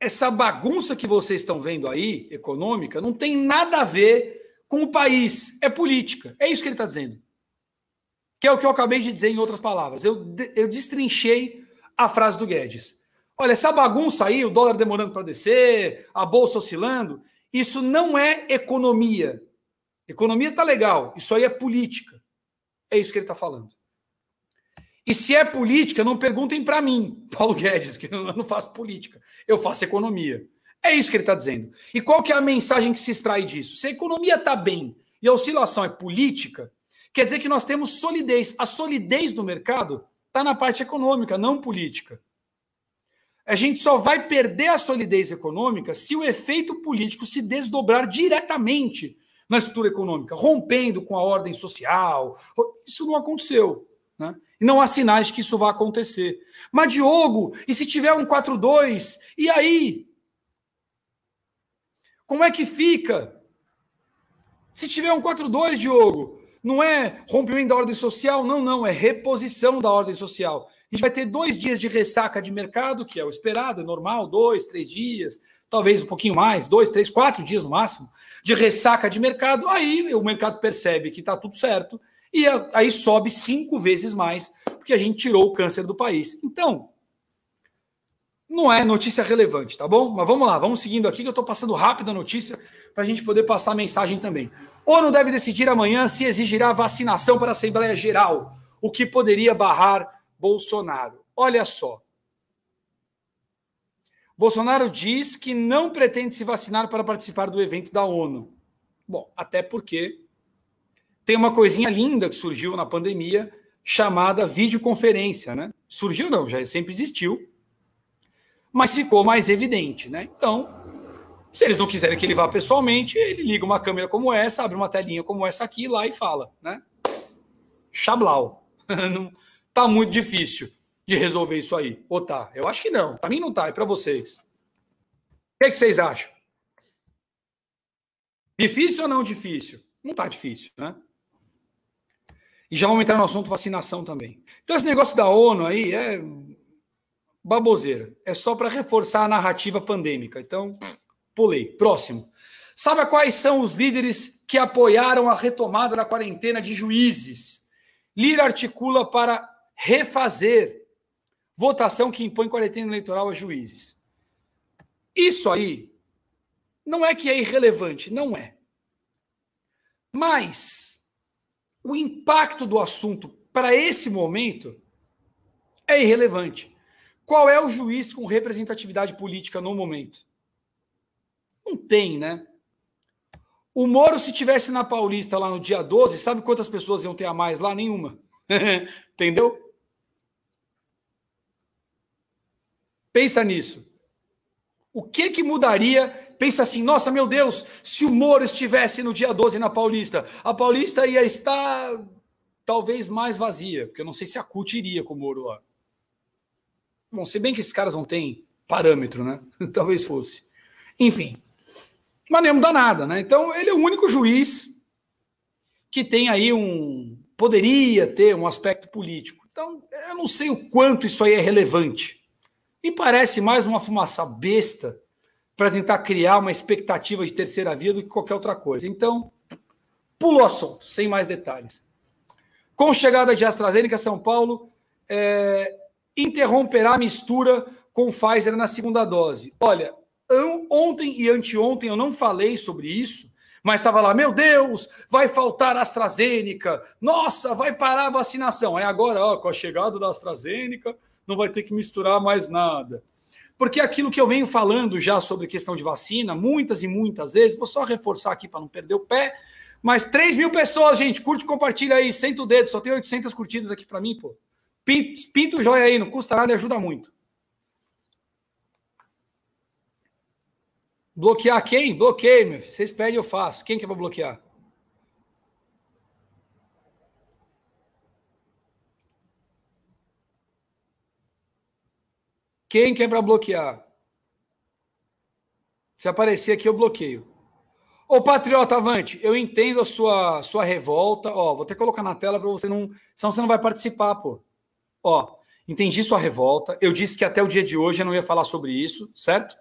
essa bagunça que vocês estão vendo aí, econômica, não tem nada a ver com o país, é política. É isso que ele está dizendo. Que é o que eu acabei de dizer em outras palavras. Eu, eu destrinchei a frase do Guedes. Olha, essa bagunça aí, o dólar demorando para descer, a bolsa oscilando, isso não é economia. Economia tá legal, isso aí é política. É isso que ele está falando. E se é política, não perguntem para mim, Paulo Guedes, que eu não faço política, eu faço economia. É isso que ele está dizendo. E qual que é a mensagem que se extrai disso? Se a economia está bem e a oscilação é política, quer dizer que nós temos solidez. A solidez do mercado está na parte econômica, não política. A gente só vai perder a solidez econômica se o efeito político se desdobrar diretamente na estrutura econômica, rompendo com a ordem social. Isso não aconteceu. Né? E não há sinais que isso vá acontecer. Mas, Diogo, e se tiver um 4-2? E aí? Como é que fica? Se tiver um 4-2, Diogo, não é rompimento da ordem social? Não, não, é reposição da ordem social. A gente vai ter dois dias de ressaca de mercado, que é o esperado, é normal, dois, três dias, talvez um pouquinho mais, dois, três, quatro dias no máximo, de ressaca de mercado. Aí o mercado percebe que está tudo certo e aí sobe cinco vezes mais, porque a gente tirou o câncer do país. Então, não é notícia relevante, tá bom? Mas vamos lá, vamos seguindo aqui, que eu estou passando rápido a notícia para a gente poder passar a mensagem também. ONU deve decidir amanhã se exigirá vacinação para a Assembleia Geral, o que poderia barrar Bolsonaro. Olha só. Bolsonaro diz que não pretende se vacinar para participar do evento da ONU. Bom, até porque tem uma coisinha linda que surgiu na pandemia chamada videoconferência, né? Surgiu não, já sempre existiu, mas ficou mais evidente, né? Então, se eles não quiserem que ele vá pessoalmente, ele liga uma câmera como essa, abre uma telinha como essa aqui lá e fala, né? Chablau. não tá muito difícil de resolver isso aí. Ou tá? Eu acho que não. Para mim não tá, é para vocês. O que, é que vocês acham? Difícil ou não difícil? Não tá difícil, né? E já vamos entrar no assunto vacinação também. Então, esse negócio da ONU aí é baboseira. É só para reforçar a narrativa pandêmica. Então, pulei. Próximo. Sabe quais são os líderes que apoiaram a retomada da quarentena de juízes? Lira articula para refazer votação que impõe quarentena eleitoral a juízes. Isso aí não é que é irrelevante, não é. Mas o impacto do assunto para esse momento é irrelevante. Qual é o juiz com representatividade política no momento? Não tem, né? O Moro, se tivesse na Paulista lá no dia 12, sabe quantas pessoas iam ter a mais lá? Nenhuma. Entendeu? Pensa nisso. O que que mudaria? Pensa assim, nossa, meu Deus, se o Moro estivesse no dia 12 na Paulista, a Paulista ia estar talvez mais vazia, porque eu não sei se a CUT iria com o Moro lá. Bom, se bem que esses caras não têm parâmetro, né? talvez fosse. Enfim. Mas não muda nada, né? Então, ele é o único juiz que tem aí um. poderia ter um aspecto político. Então, eu não sei o quanto isso aí é relevante parece mais uma fumaça besta para tentar criar uma expectativa de terceira via do que qualquer outra coisa. Então, pulo o assunto, sem mais detalhes. Com chegada de AstraZeneca, São Paulo é, interromperá a mistura com Pfizer na segunda dose. Olha, ontem e anteontem eu não falei sobre isso, mas estava lá, meu Deus, vai faltar AstraZeneca, nossa, vai parar a vacinação. Aí agora, ó, com a chegada da AstraZeneca, não vai ter que misturar mais nada. Porque aquilo que eu venho falando já sobre questão de vacina, muitas e muitas vezes, vou só reforçar aqui para não perder o pé, mas 3 mil pessoas, gente, curte, compartilha aí, senta o dedo, só tem 800 curtidas aqui para mim, pô. Pinta o joia aí, não custa nada e ajuda muito. Bloquear quem? Bloqueio, meu filho. Vocês pedem, eu faço. Quem que é para bloquear? Quem quer para bloquear? Se aparecer aqui, eu bloqueio. Ô, Patriota Avante, eu entendo a sua, sua revolta. Ó, vou até colocar na tela para você não. Senão você não vai participar, pô. Ó, entendi sua revolta. Eu disse que até o dia de hoje eu não ia falar sobre isso, certo?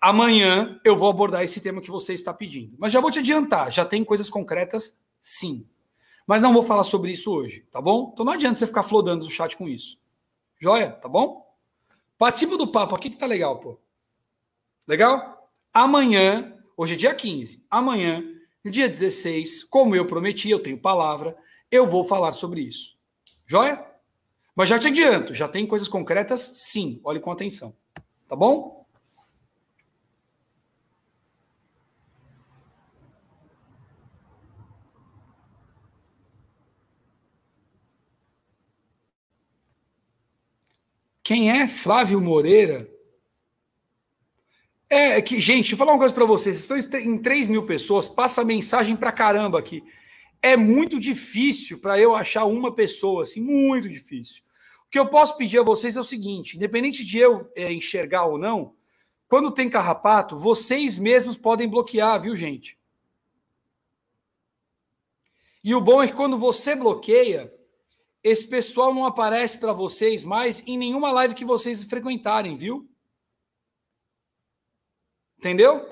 Amanhã eu vou abordar esse tema que você está pedindo. Mas já vou te adiantar, já tem coisas concretas, sim. Mas não vou falar sobre isso hoje, tá bom? Então não adianta você ficar flodando no chat com isso. Joia, tá bom? Participa do papo aqui que tá legal, pô. Legal? Amanhã, hoje é dia 15, amanhã, no dia 16, como eu prometi, eu tenho palavra, eu vou falar sobre isso. Joia? Mas já te adianto, já tem coisas concretas? Sim, olhe com atenção. Tá bom? Quem é Flávio Moreira? É, é que, gente, deixa eu falar uma coisa para vocês. Vocês estão em 3 mil pessoas, passa mensagem para caramba aqui. É muito difícil para eu achar uma pessoa, assim, muito difícil. O que eu posso pedir a vocês é o seguinte: independente de eu é, enxergar ou não, quando tem carrapato, vocês mesmos podem bloquear, viu, gente? E o bom é que quando você bloqueia, esse pessoal não aparece para vocês mais em nenhuma live que vocês frequentarem, viu? Entendeu?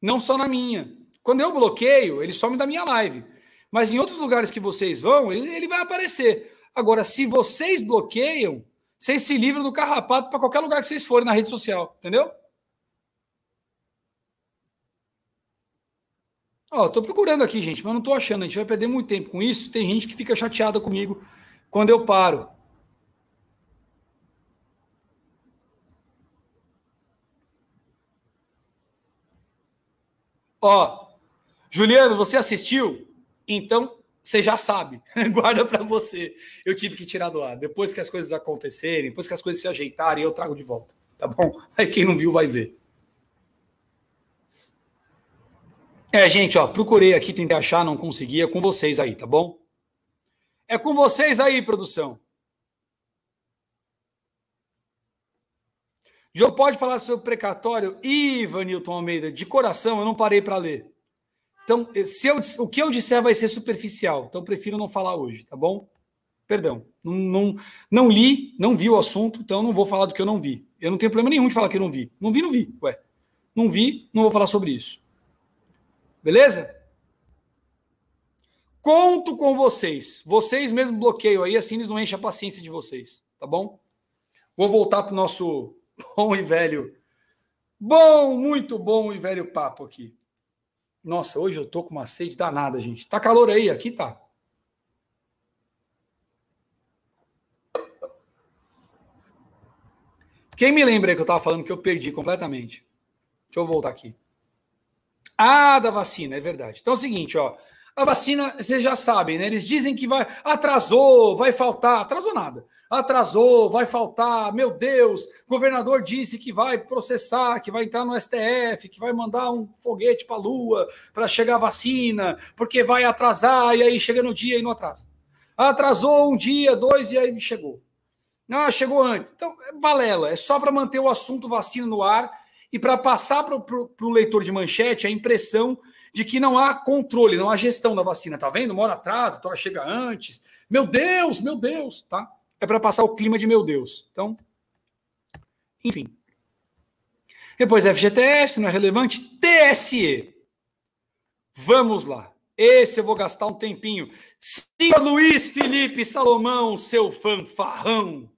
Não só na minha. Quando eu bloqueio, ele some da minha live. Mas em outros lugares que vocês vão, ele, ele vai aparecer. Agora, se vocês bloqueiam, vocês se livram do carrapato para qualquer lugar que vocês forem na rede social, entendeu? Ó, tô procurando aqui, gente, mas não tô achando. A gente vai perder muito tempo com isso. Tem gente que fica chateada comigo quando eu paro. Ó, Juliano, você assistiu? Então você já sabe, guarda para você. Eu tive que tirar do ar. Depois que as coisas acontecerem, depois que as coisas se ajeitarem, eu trago de volta, tá bom? Aí quem não viu vai ver. É, gente, ó, procurei aqui, tentei achar, não conseguia. É com vocês aí, tá bom? É com vocês aí, produção. Jô, pode falar sobre precatório? Ivanilton Almeida, de coração, eu não parei para ler. Então, eh, se eu, o que eu disser vai ser superficial, então prefiro não falar hoje, tá bom? Perdão, não, não, não, li, não vi o assunto, então não vou falar do que eu não vi. Eu não tenho problema nenhum de falar que eu não vi. Não vi, não vi, ué. Não vi, não vou falar sobre isso. Beleza? Conto com vocês. Vocês mesmo bloqueiam aí, assim eles não enchem a paciência de vocês, tá bom? Vou voltar para o nosso bom e velho. Bom, muito bom e velho papo aqui. Nossa, hoje eu tô com uma sede danada, gente. Tá calor aí? Aqui tá. Quem me lembra que eu tava falando que eu perdi completamente? Deixa eu voltar aqui. Ah, da vacina, é verdade. Então é o seguinte, ó. A vacina, vocês já sabem, né? Eles dizem que vai atrasou, vai faltar, atrasou nada. Atrasou, vai faltar. Meu Deus, governador disse que vai processar, que vai entrar no STF, que vai mandar um foguete para a lua para chegar a vacina, porque vai atrasar e aí chega no dia e não atrasa. Atrasou um dia, dois e aí chegou. Ah, chegou antes. Então, é balela, é só para manter o assunto vacina no ar e para passar para o leitor de manchete a impressão de que não há controle, não há gestão da vacina. Tá vendo? Mora atrás, a hora chega antes. Meu Deus, meu Deus, tá? É para passar o clima de meu Deus. Então, enfim. Depois FGTS, não é relevante. TSE. Vamos lá. Esse eu vou gastar um tempinho. Senhor Luiz Felipe Salomão, seu fanfarrão.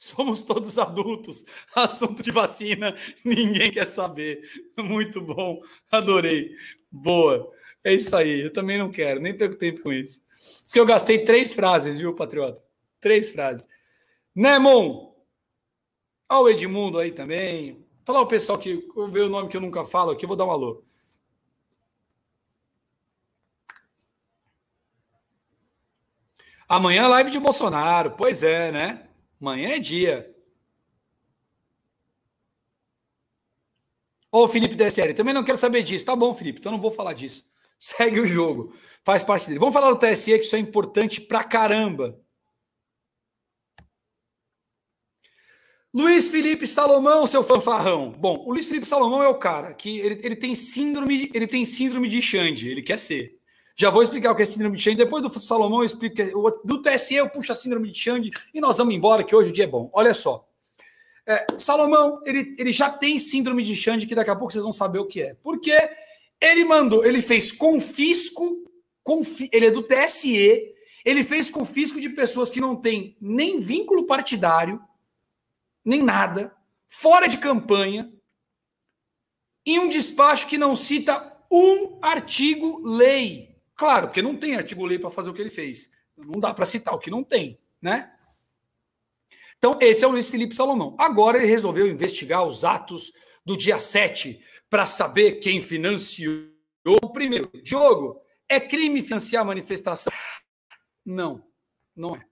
Somos todos adultos. Assunto de vacina, ninguém quer saber. Muito bom, adorei. Boa. É isso aí. Eu também não quero, nem perco tempo com isso. Se eu gastei três frases, viu, patriota? Três frases. Né, Mon? Olha o Edmundo aí também. Falar o pessoal que vê o nome que eu nunca falo aqui, vou dar um alô. Amanhã é live de Bolsonaro, pois é, né? Amanhã é dia. Ou o Felipe DSL, também não quero saber disso. Tá bom, Felipe, então não vou falar disso. Segue o jogo, faz parte dele. Vamos falar do TSE, que isso é importante pra caramba. Luiz Felipe Salomão, seu fanfarrão. Bom, o Luiz Felipe Salomão é o cara que ele, ele tem síndrome, ele tem síndrome de Xande, ele quer ser. Já vou explicar o que é síndrome de Xande. Depois do Salomão, eu explico. É do TSE, eu puxo a síndrome de Xande e nós vamos embora, que hoje o dia é bom. Olha só. É, Salomão, ele, ele já tem síndrome de Xande, que daqui a pouco vocês vão saber o que é. Porque ele mandou, ele fez confisco, confi, ele é do TSE, ele fez confisco de pessoas que não têm nem vínculo partidário, nem nada, fora de campanha, em um despacho que não cita um artigo lei. Claro, porque não tem artigo lei para fazer o que ele fez. Não dá para citar o que não tem, né? Então, esse é o Luiz Felipe Salomão. Agora ele resolveu investigar os atos do dia 7 para saber quem financiou o primeiro. Diogo, é crime financiar manifestação? Não, não é.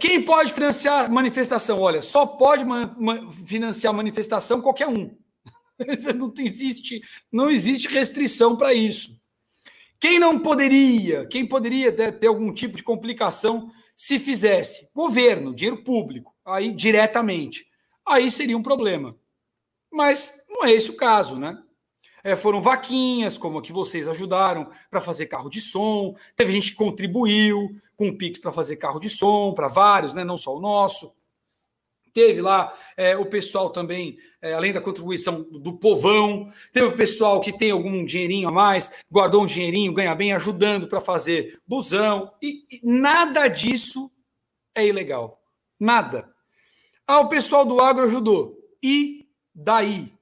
Quem pode financiar manifestação? Olha, só pode man man financiar manifestação qualquer um. não existe, não existe restrição para isso. Quem não poderia, quem poderia né, ter algum tipo de complicação se fizesse? Governo, dinheiro público, aí diretamente. Aí seria um problema. Mas não é esse o caso, né? É, foram vaquinhas, como a que vocês ajudaram para fazer carro de som. Teve gente que contribuiu com o Pix para fazer carro de som, para vários, né? não só o nosso. Teve lá é, o pessoal também é, além da contribuição do povão, teve o pessoal que tem algum dinheirinho a mais, guardou um dinheirinho, ganha bem, ajudando para fazer busão, e, e nada disso é ilegal. Nada. Ah, o pessoal do agro ajudou. E daí?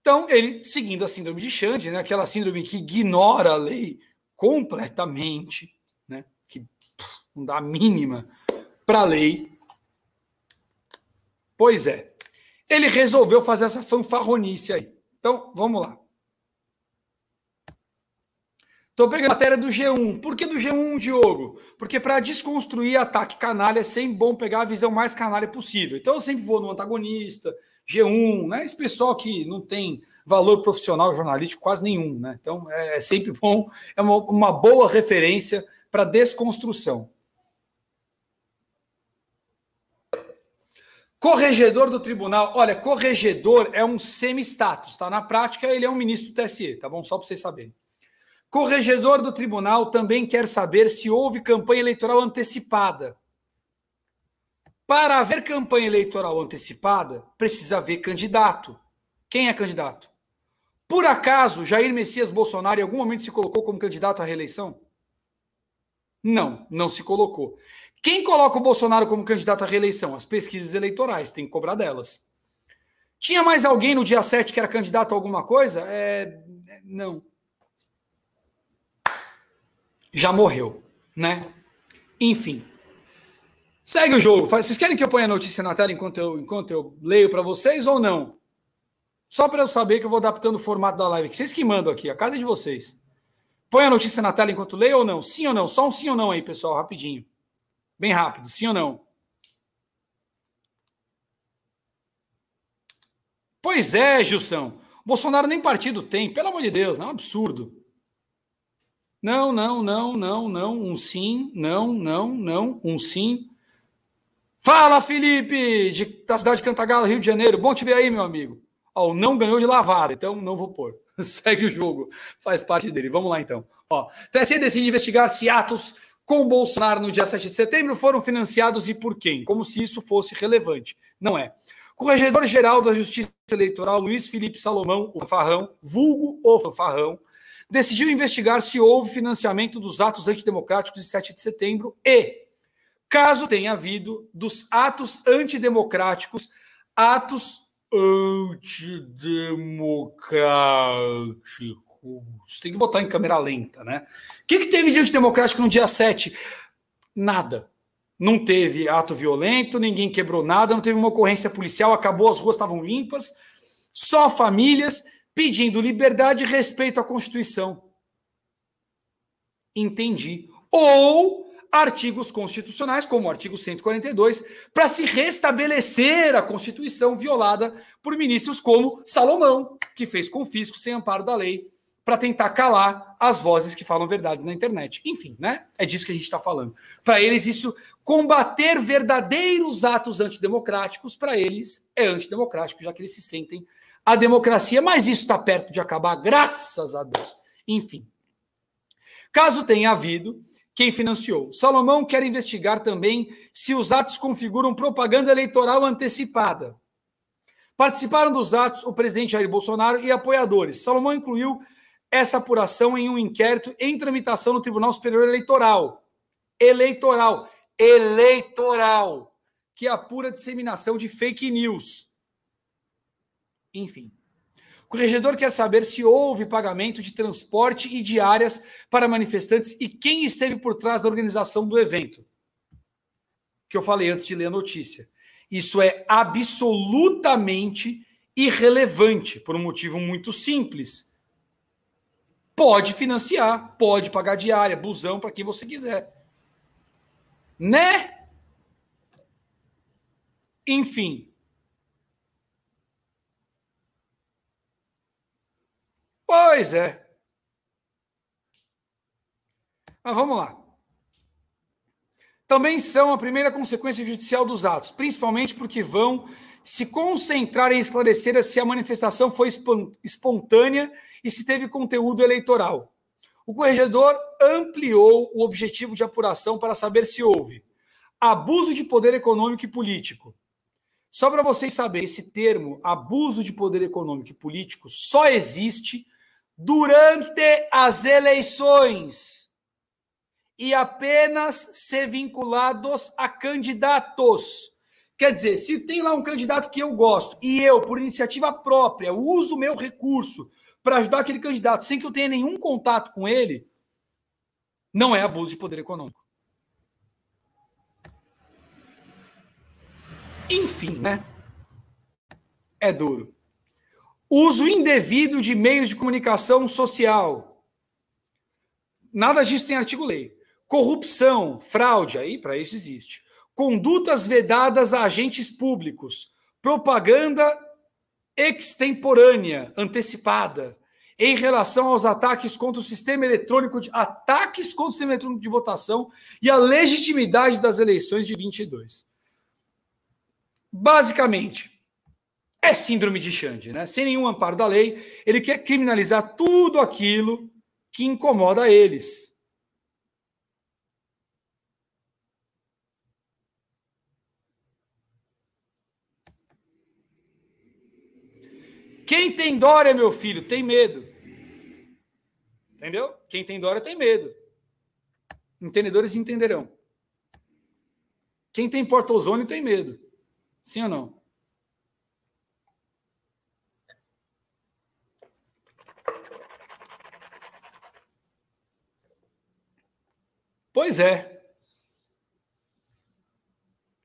Então, ele, seguindo a síndrome de Xande, né, aquela síndrome que ignora a lei completamente, né, que pff, não dá a mínima para a lei. Pois é, ele resolveu fazer essa fanfarronice aí. Então, vamos lá. Estou pegando a matéria do G1. Por que do G1, Diogo? Porque para desconstruir ataque canalha é sempre bom pegar a visão mais canalha possível. Então eu sempre vou no antagonista, G1, né? Esse pessoal que não tem valor profissional jornalístico quase nenhum, né? Então é, é sempre bom, é uma, uma boa referência para desconstrução. Corregedor do tribunal. Olha, corregedor é um semi-status, tá? Na prática, ele é um ministro do TSE, tá bom? Só para vocês saberem. Corregedor do tribunal também quer saber se houve campanha eleitoral antecipada. Para haver campanha eleitoral antecipada, precisa haver candidato. Quem é candidato? Por acaso, Jair Messias Bolsonaro em algum momento se colocou como candidato à reeleição? Não, não se colocou. Quem coloca o Bolsonaro como candidato à reeleição? As pesquisas eleitorais, tem que cobrar delas. Tinha mais alguém no dia 7 que era candidato a alguma coisa? É, é, não. Já morreu, né? Enfim. Segue o jogo. Vocês querem que eu ponha a notícia na tela enquanto eu, enquanto eu leio para vocês ou não? Só para eu saber que eu vou adaptando o formato da live. Que vocês que mandam aqui, a casa é de vocês. Põe a notícia na tela enquanto leio ou não? Sim ou não? Só um sim ou não aí, pessoal, rapidinho. Bem rápido, sim ou não? Pois é, Gilson. Bolsonaro nem partido tem, pelo amor de Deus, não é um absurdo. Não, não, não, não, não, um sim, não, não, não, um sim. Fala, Felipe, de, da cidade de Cantagalo, Rio de Janeiro. Bom te ver aí, meu amigo. Ó, não ganhou de lavada, então não vou pôr. Segue o jogo, faz parte dele. Vamos lá, então. Ó, TSE decide investigar se atos com Bolsonaro no dia 7 de setembro foram financiados e por quem? Como se isso fosse relevante. Não é. Corregedor-Geral da Justiça Eleitoral, Luiz Felipe Salomão, o Farrão, vulgo o Farrão, decidiu investigar se houve financiamento dos atos antidemocráticos de 7 de setembro e, caso tenha havido, dos atos antidemocráticos, atos antidemocráticos você tem que botar em câmera lenta, né? O que, que teve de antidemocrático no dia 7? Nada. Não teve ato violento, ninguém quebrou nada, não teve uma ocorrência policial, acabou, as ruas estavam limpas, só famílias pedindo liberdade e respeito à Constituição. Entendi. Ou artigos constitucionais, como o artigo 142, para se restabelecer a Constituição violada por ministros como Salomão, que fez confisco sem amparo da lei para tentar calar as vozes que falam verdades na internet. Enfim, né? É disso que a gente está falando. Para eles, isso combater verdadeiros atos antidemocráticos, para eles é antidemocrático, já que eles se sentem a democracia, mas isso está perto de acabar, graças a Deus. Enfim. Caso tenha havido, quem financiou? Salomão quer investigar também se os atos configuram propaganda eleitoral antecipada. Participaram dos atos o presidente Jair Bolsonaro e apoiadores. Salomão incluiu essa apuração em um inquérito em tramitação no Tribunal Superior Eleitoral. Eleitoral. Eleitoral. Que é apura disseminação de fake news. Enfim. O corregedor quer saber se houve pagamento de transporte e diárias para manifestantes e quem esteve por trás da organização do evento. Que eu falei antes de ler a notícia. Isso é absolutamente irrelevante, por um motivo muito simples pode financiar, pode pagar diária, busão para quem você quiser. Né? Enfim. Pois é. Mas vamos lá. Também são a primeira consequência judicial dos atos, principalmente porque vão se concentrar em esclarecer se a manifestação foi espontânea e se teve conteúdo eleitoral. O corregedor ampliou o objetivo de apuração para saber se houve abuso de poder econômico e político. Só para vocês saberem, esse termo, abuso de poder econômico e político, só existe durante as eleições e apenas ser vinculados a candidatos Quer dizer, se tem lá um candidato que eu gosto e eu, por iniciativa própria, uso o meu recurso para ajudar aquele candidato sem que eu tenha nenhum contato com ele, não é abuso de poder econômico. Enfim, né? É duro. Uso indevido de meios de comunicação social. Nada disso tem artigo lei. Corrupção, fraude, aí para isso existe condutas vedadas a agentes públicos, propaganda extemporânea, antecipada, em relação aos ataques contra o sistema eletrônico de ataques contra o sistema eletrônico de votação e a legitimidade das eleições de 22. Basicamente, é síndrome de Xande, né? Sem nenhum amparo da lei, ele quer criminalizar tudo aquilo que incomoda eles. Quem tem Dória, meu filho, tem medo. Entendeu? Quem tem Dória tem medo. Entendedores entenderão. Quem tem porta ozônio tem medo. Sim ou não? Pois é.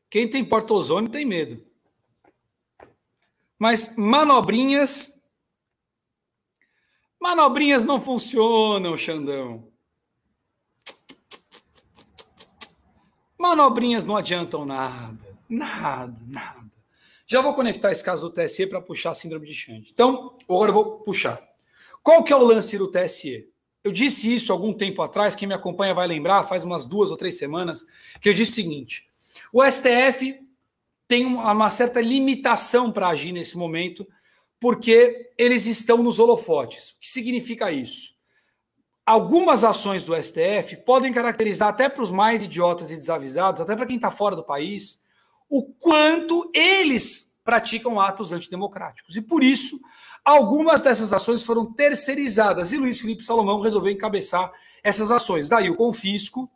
Quem tem porta ozônio tem medo. Mas manobrinhas. Manobrinhas não funcionam, Xandão. Manobrinhas não adiantam nada. Nada, nada. Já vou conectar esse caso do TSE para puxar a síndrome de Xande. Então, agora eu vou puxar. Qual que é o lance do TSE? Eu disse isso algum tempo atrás, quem me acompanha vai lembrar, faz umas duas ou três semanas, que eu disse o seguinte: o STF tem uma certa limitação para agir nesse momento, porque eles estão nos holofotes. O que significa isso? Algumas ações do STF podem caracterizar até para os mais idiotas e desavisados, até para quem está fora do país, o quanto eles praticam atos antidemocráticos. E por isso, algumas dessas ações foram terceirizadas e Luiz Felipe Salomão resolveu encabeçar essas ações. Daí o confisco,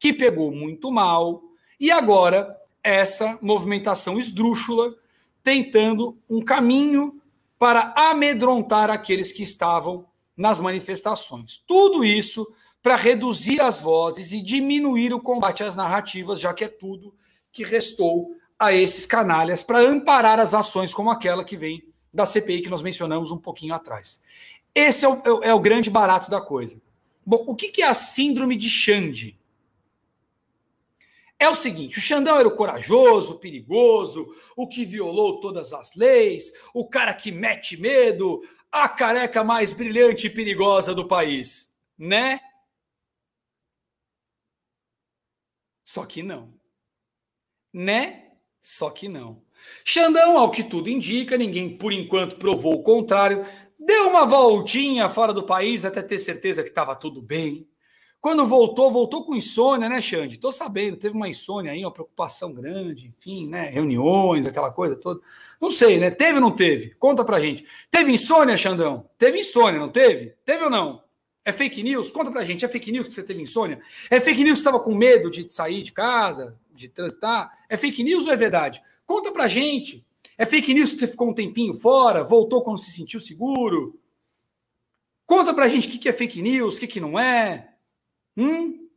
que pegou muito mal, e agora essa movimentação esdrúxula, tentando um caminho para amedrontar aqueles que estavam nas manifestações. Tudo isso para reduzir as vozes e diminuir o combate às narrativas, já que é tudo que restou a esses canalhas para amparar as ações como aquela que vem da CPI que nós mencionamos um pouquinho atrás. Esse é o, é o é grande barato da coisa. Bom, o que é a síndrome de Xande? é o seguinte: o Xandão era o corajoso, o perigoso, o que violou todas as leis, o cara que mete medo, a careca mais brilhante e perigosa do país, né? Só que não. Né? Só que não. Xandão, ao que tudo indica, ninguém por enquanto provou o contrário, deu uma voltinha fora do país até ter certeza que estava tudo bem quando voltou, voltou com insônia, né, Xande? Tô sabendo, teve uma insônia aí, uma preocupação grande, enfim, né? Reuniões, aquela coisa toda. Não sei, né? Teve ou não teve? Conta pra gente. Teve insônia, Xandão? Teve insônia, não teve? Teve ou não? É fake news? Conta pra gente. É fake news que você teve insônia? É fake news que estava com medo de sair de casa, de transitar? É fake news ou é verdade? Conta pra gente. É fake news que você ficou um tempinho fora, voltou quando se sentiu seguro? Conta pra gente o que, que é fake news, o que, que não é. Hum?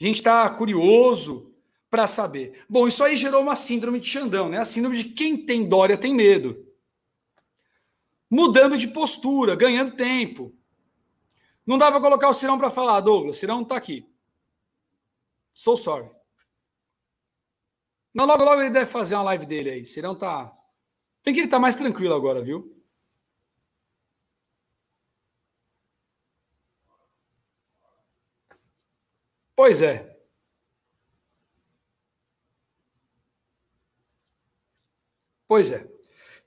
A gente está curioso para saber. Bom, isso aí gerou uma síndrome de Xandão, né? A síndrome de quem tem Dória tem medo. Mudando de postura, ganhando tempo. Não dá para colocar o Cirão para falar, Douglas, Cirão não está aqui. Sou sorry. Mas logo, logo ele deve fazer uma live dele aí. Cirão tá. Tem que ele tá mais tranquilo agora, viu? Pois é. Pois é.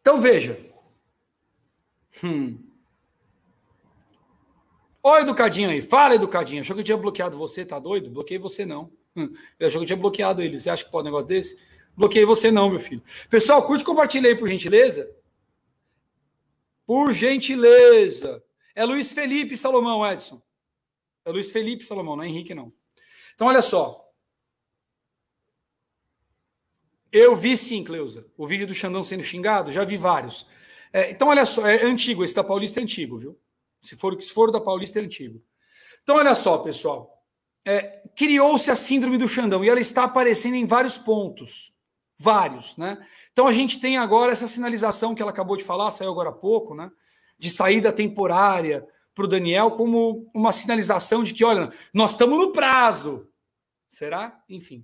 Então veja. Hum. Ó, educadinho aí, fala, educadinho. Achou que eu tinha bloqueado você, tá doido? Bloqueei você não. Hum. Eu achou que eu tinha bloqueado ele. Você acha que pode um negócio desse? Bloqueei você não, meu filho. Pessoal, curte e compartilha aí, por gentileza. Por gentileza. É Luiz Felipe Salomão, Edson. É Luiz Felipe Salomão, não é Henrique, não. Então, olha só. Eu vi sim, Cleusa, o vídeo do Xandão sendo xingado, já vi vários. É, então, olha só, é antigo, esse da Paulista é antigo, viu? Se for, se for da Paulista é antigo. Então, olha só, pessoal. É, Criou-se a síndrome do Xandão e ela está aparecendo em vários pontos. Vários, né? Então a gente tem agora essa sinalização que ela acabou de falar, saiu agora há pouco, né? De saída temporária para o Daniel como uma sinalização de que, olha, nós estamos no prazo. Será? Enfim.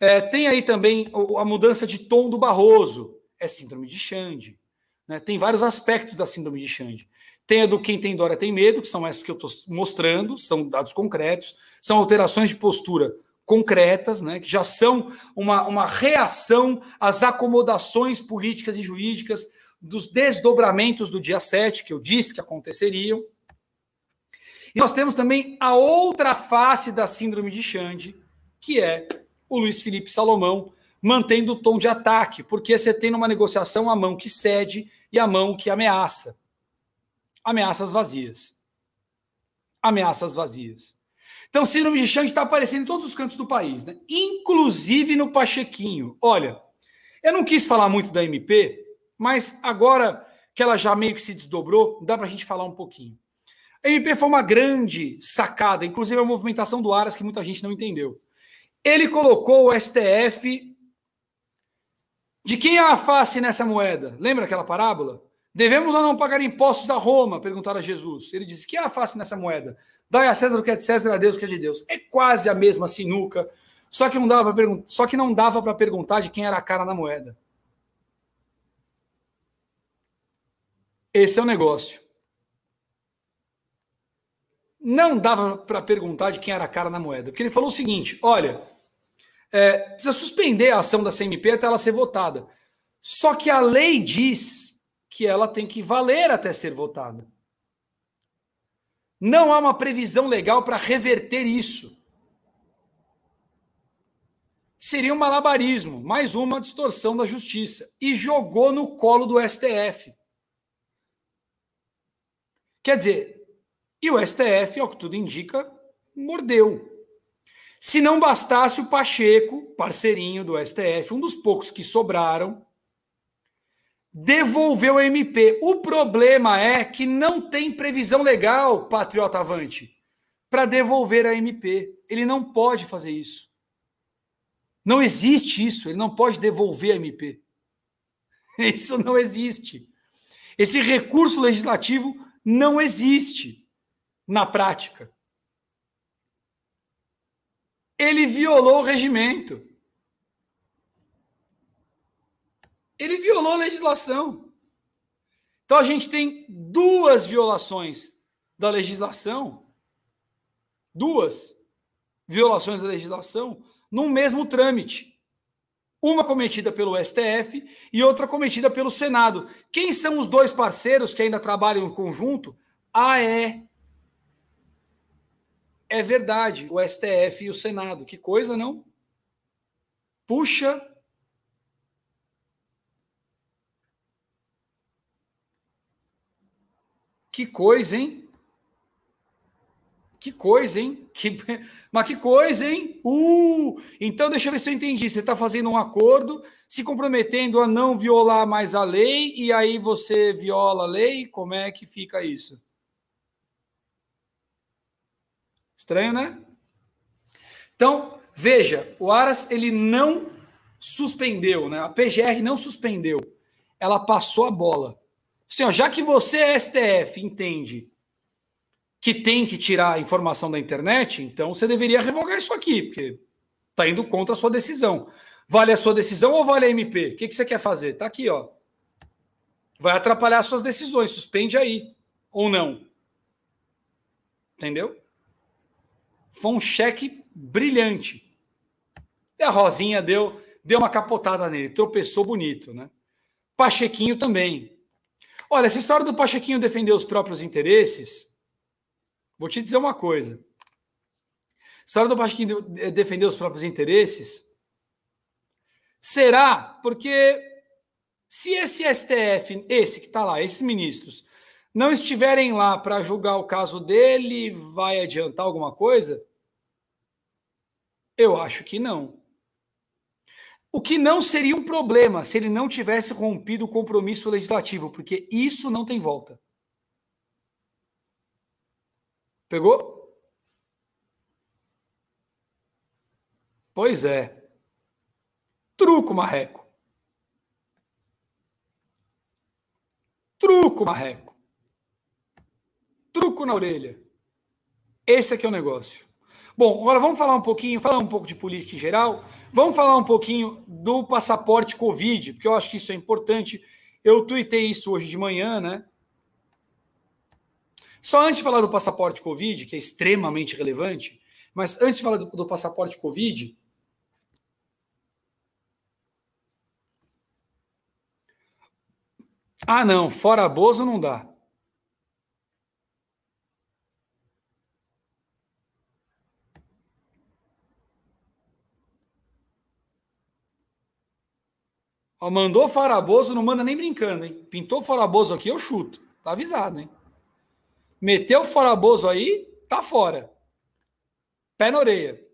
É, tem aí também a mudança de tom do Barroso. É síndrome de Xande. Né? Tem vários aspectos da síndrome de Xande. Tem a do Quem Tem Dória Tem Medo, que são essas que eu estou mostrando, são dados concretos, são alterações de postura concretas, né, que já são uma, uma reação às acomodações políticas e jurídicas dos desdobramentos do dia 7, que eu disse que aconteceriam. E nós temos também a outra face da síndrome de Xande, que é o Luiz Felipe Salomão mantendo o tom de ataque, porque você tem numa negociação a mão que cede e a mão que ameaça. Ameaças vazias. Ameaças vazias. Então, síndrome de Xande está aparecendo em todos os cantos do país, né? inclusive no Pachequinho. Olha, eu não quis falar muito da MP, mas agora que ela já meio que se desdobrou, dá para a gente falar um pouquinho. MP foi uma grande sacada, inclusive a movimentação do Aras que muita gente não entendeu. Ele colocou o STF de quem é a face nessa moeda? Lembra aquela parábola? Devemos ou não pagar impostos a Roma? Perguntaram a Jesus. Ele disse: que é a face nessa moeda? Dai a César o que é de César, a Deus o que é de Deus. É quase a mesma sinuca, só que não dava para perguntar, perguntar de quem era a cara na moeda. Esse é o negócio não dava para perguntar de quem era a cara na moeda, porque ele falou o seguinte: olha, é, precisa suspender a ação da CMP até ela ser votada. Só que a lei diz que ela tem que valer até ser votada. Não há uma previsão legal para reverter isso. Seria um malabarismo, mais uma distorção da justiça. E jogou no colo do STF. Quer dizer, e o STF, ao que tudo indica, mordeu. Se não bastasse o Pacheco, parceirinho do STF, um dos poucos que sobraram, devolveu o MP. O problema é que não tem previsão legal, Patriota Avante, para devolver a MP. Ele não pode fazer isso. Não existe isso. Ele não pode devolver a MP. Isso não existe. Esse recurso legislativo não existe na prática. Ele violou o regimento. Ele violou a legislação. Então a gente tem duas violações da legislação. Duas violações da legislação num mesmo trâmite. Uma cometida pelo STF e outra cometida pelo Senado. Quem são os dois parceiros que ainda trabalham em conjunto? A é é verdade, o STF e o Senado. Que coisa, não? Puxa. Que coisa, hein? Que coisa, hein? Que... Mas que coisa, hein? Uh! Então, deixa eu ver se eu entendi. Você está fazendo um acordo, se comprometendo a não violar mais a lei, e aí você viola a lei? Como é que fica isso? Estranho, né? Então, veja, o Aras ele não suspendeu, né? A PGR não suspendeu. Ela passou a bola. Assim, já que você, é STF, entende que tem que tirar a informação da internet, então você deveria revogar isso aqui, porque está indo contra a sua decisão. Vale a sua decisão ou vale a MP? O que, que você quer fazer? Está aqui, ó. Vai atrapalhar suas decisões, suspende aí. Ou não. Entendeu? Foi um cheque brilhante. E a Rosinha deu, deu uma capotada nele, tropeçou bonito, né? Pachequinho também. Olha, essa história do Pachequinho defender os próprios interesses, vou te dizer uma coisa. A história do Pachequinho defender os próprios interesses, será porque se esse STF, esse que está lá, esses ministros, não estiverem lá para julgar o caso dele, vai adiantar alguma coisa? Eu acho que não. O que não seria um problema se ele não tivesse rompido o compromisso legislativo, porque isso não tem volta. Pegou? Pois é. Truco, marreco. Truco, marreco truco na orelha. Esse aqui é, é o negócio. Bom, agora vamos falar um pouquinho, falar um pouco de política em geral, vamos falar um pouquinho do passaporte Covid, porque eu acho que isso é importante. Eu tuitei isso hoje de manhã, né? Só antes de falar do passaporte Covid, que é extremamente relevante, mas antes de falar do, do passaporte Covid, Ah, não, fora Bozo não dá. Ó, mandou Faraboso, não manda nem brincando, hein? Pintou Faraboso aqui, eu chuto. Tá avisado, hein? Meteu Faraboso aí, tá fora. Pé na orelha.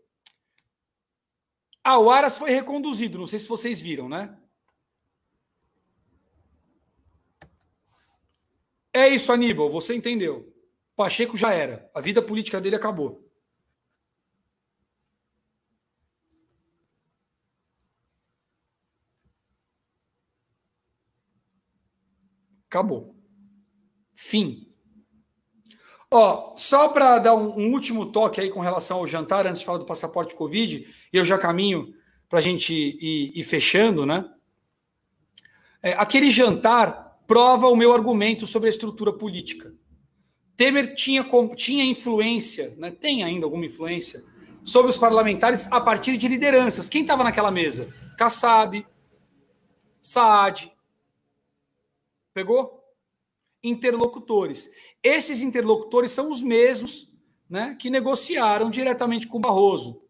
Ah, o Aras foi reconduzido, não sei se vocês viram, né? É isso, Aníbal, você entendeu. Pacheco já era. A vida política dele acabou. Acabou. Fim. Ó, só para dar um, um, último toque aí com relação ao jantar, antes de falar do passaporte Covid, eu já caminho para a gente ir, ir, fechando, né? É, aquele jantar prova o meu argumento sobre a estrutura política. Temer tinha, tinha influência, né? tem ainda alguma influência, sobre os parlamentares a partir de lideranças. Quem estava naquela mesa? Kassab, Saad, Pegou? Interlocutores. Esses interlocutores são os mesmos né, que negociaram diretamente com Barroso.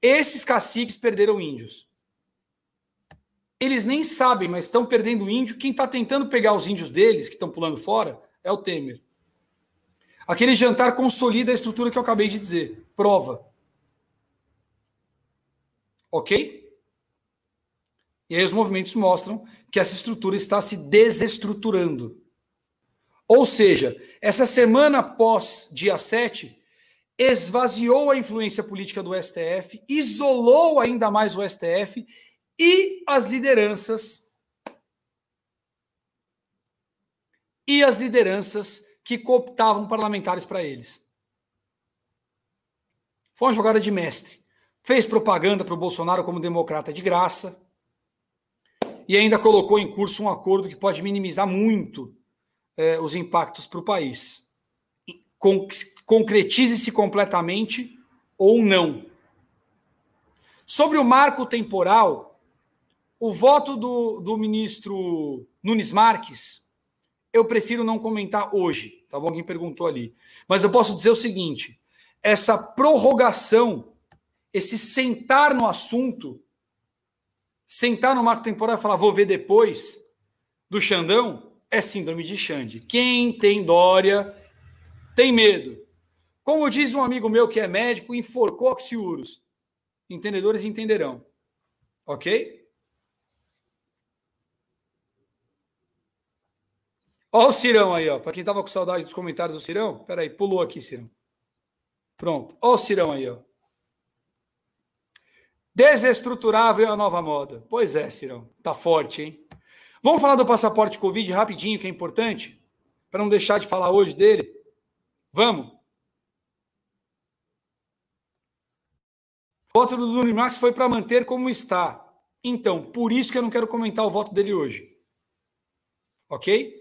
Esses caciques perderam índios. Eles nem sabem, mas estão perdendo índio. Quem está tentando pegar os índios deles, que estão pulando fora, é o Temer. Aquele jantar consolida a estrutura que eu acabei de dizer. Prova. Ok? E aí os movimentos mostram que essa estrutura está se desestruturando. Ou seja, essa semana pós dia 7, esvaziou a influência política do STF, isolou ainda mais o STF e as lideranças e as lideranças que cooptavam parlamentares para eles. Foi uma jogada de mestre. Fez propaganda para o Bolsonaro como democrata de graça e ainda colocou em curso um acordo que pode minimizar muito é, os impactos para o país. Con Concretize-se completamente ou não. Sobre o marco temporal, o voto do, do ministro Nunes Marques, eu prefiro não comentar hoje, tá bom? Alguém perguntou ali. Mas eu posso dizer o seguinte: essa prorrogação, esse sentar no assunto, sentar no marco temporal e falar vou ver depois do Xandão é síndrome de Xande. Quem tem Dória tem medo. Como diz um amigo meu que é médico, enforcou oxiuros. Entendedores entenderão. Ok? Olha o Cirão aí, ó. Para quem tava com saudade dos comentários do Cirão, peraí, pulou aqui, Cirão. Pronto. Olha o Cirão aí, ó. Desestruturável é a nova moda. Pois é, Cirão. Tá forte, hein? Vamos falar do passaporte Covid rapidinho, que é importante, para não deixar de falar hoje dele. Vamos. O voto do Nunes Max foi para manter como está. Então, por isso que eu não quero comentar o voto dele hoje. Ok?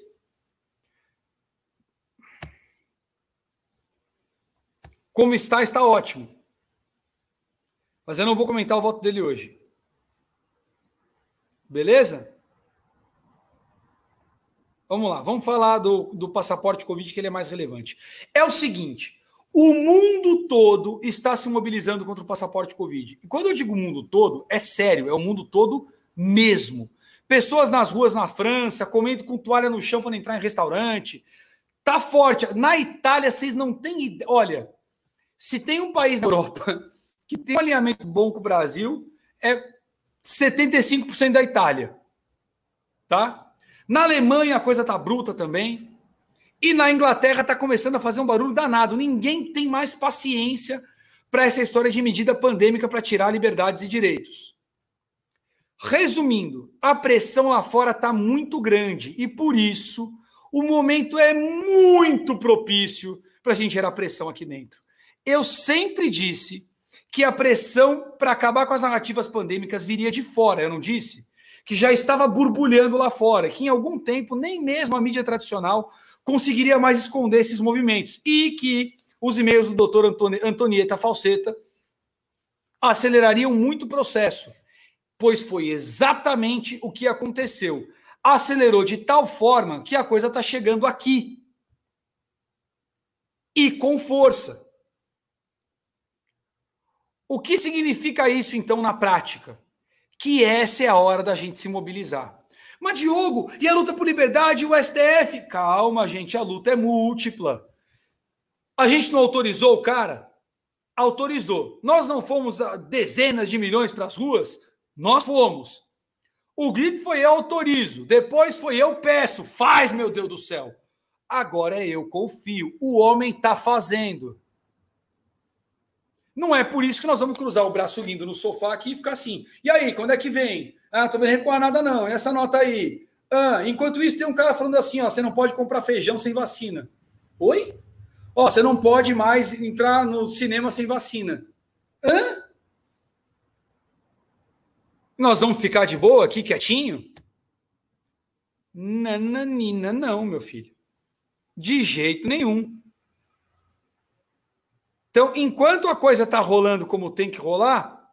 Como está, está ótimo. Mas eu não vou comentar o voto dele hoje. Beleza? Vamos lá, vamos falar do, do passaporte Covid, que ele é mais relevante. É o seguinte: o mundo todo está se mobilizando contra o passaporte Covid. E quando eu digo mundo todo, é sério, é o mundo todo mesmo. Pessoas nas ruas na França, comendo com toalha no chão para entrar em restaurante. Tá forte. Na Itália, vocês não têm ideia. Olha, se tem um país na Europa que tem um alinhamento bom com o Brasil é 75% da Itália. Tá? Na Alemanha a coisa tá bruta também. E na Inglaterra está começando a fazer um barulho danado. Ninguém tem mais paciência para essa história de medida pandêmica para tirar liberdades e direitos. Resumindo, a pressão lá fora está muito grande e por isso o momento é muito propício para a gente gerar pressão aqui dentro. Eu sempre disse que a pressão para acabar com as narrativas pandêmicas viria de fora, eu não disse? Que já estava borbulhando lá fora, que em algum tempo nem mesmo a mídia tradicional conseguiria mais esconder esses movimentos e que os e-mails do doutor Antonieta Falseta acelerariam muito o processo, pois foi exatamente o que aconteceu. Acelerou de tal forma que a coisa está chegando aqui. E com força. O que significa isso, então, na prática? Que essa é a hora da gente se mobilizar. Mas, Diogo, e a luta por liberdade, o STF? Calma, gente, a luta é múltipla. A gente não autorizou o cara? Autorizou. Nós não fomos dezenas de milhões para as ruas? Nós fomos. O grito foi eu autorizo, depois foi eu peço, faz, meu Deus do céu. Agora é eu confio, o homem está fazendo. Não é por isso que nós vamos cruzar o braço lindo no sofá aqui e ficar assim. E aí, quando é que vem? Ah, tô vendo recuar nada não. E essa nota aí? Ah, enquanto isso tem um cara falando assim, ó, você não pode comprar feijão sem vacina. Oi? Ó, você não pode mais entrar no cinema sem vacina. Hã? Nós vamos ficar de boa aqui, quietinho? Nananina, não, meu filho. De jeito nenhum. Então, enquanto a coisa está rolando como tem que rolar,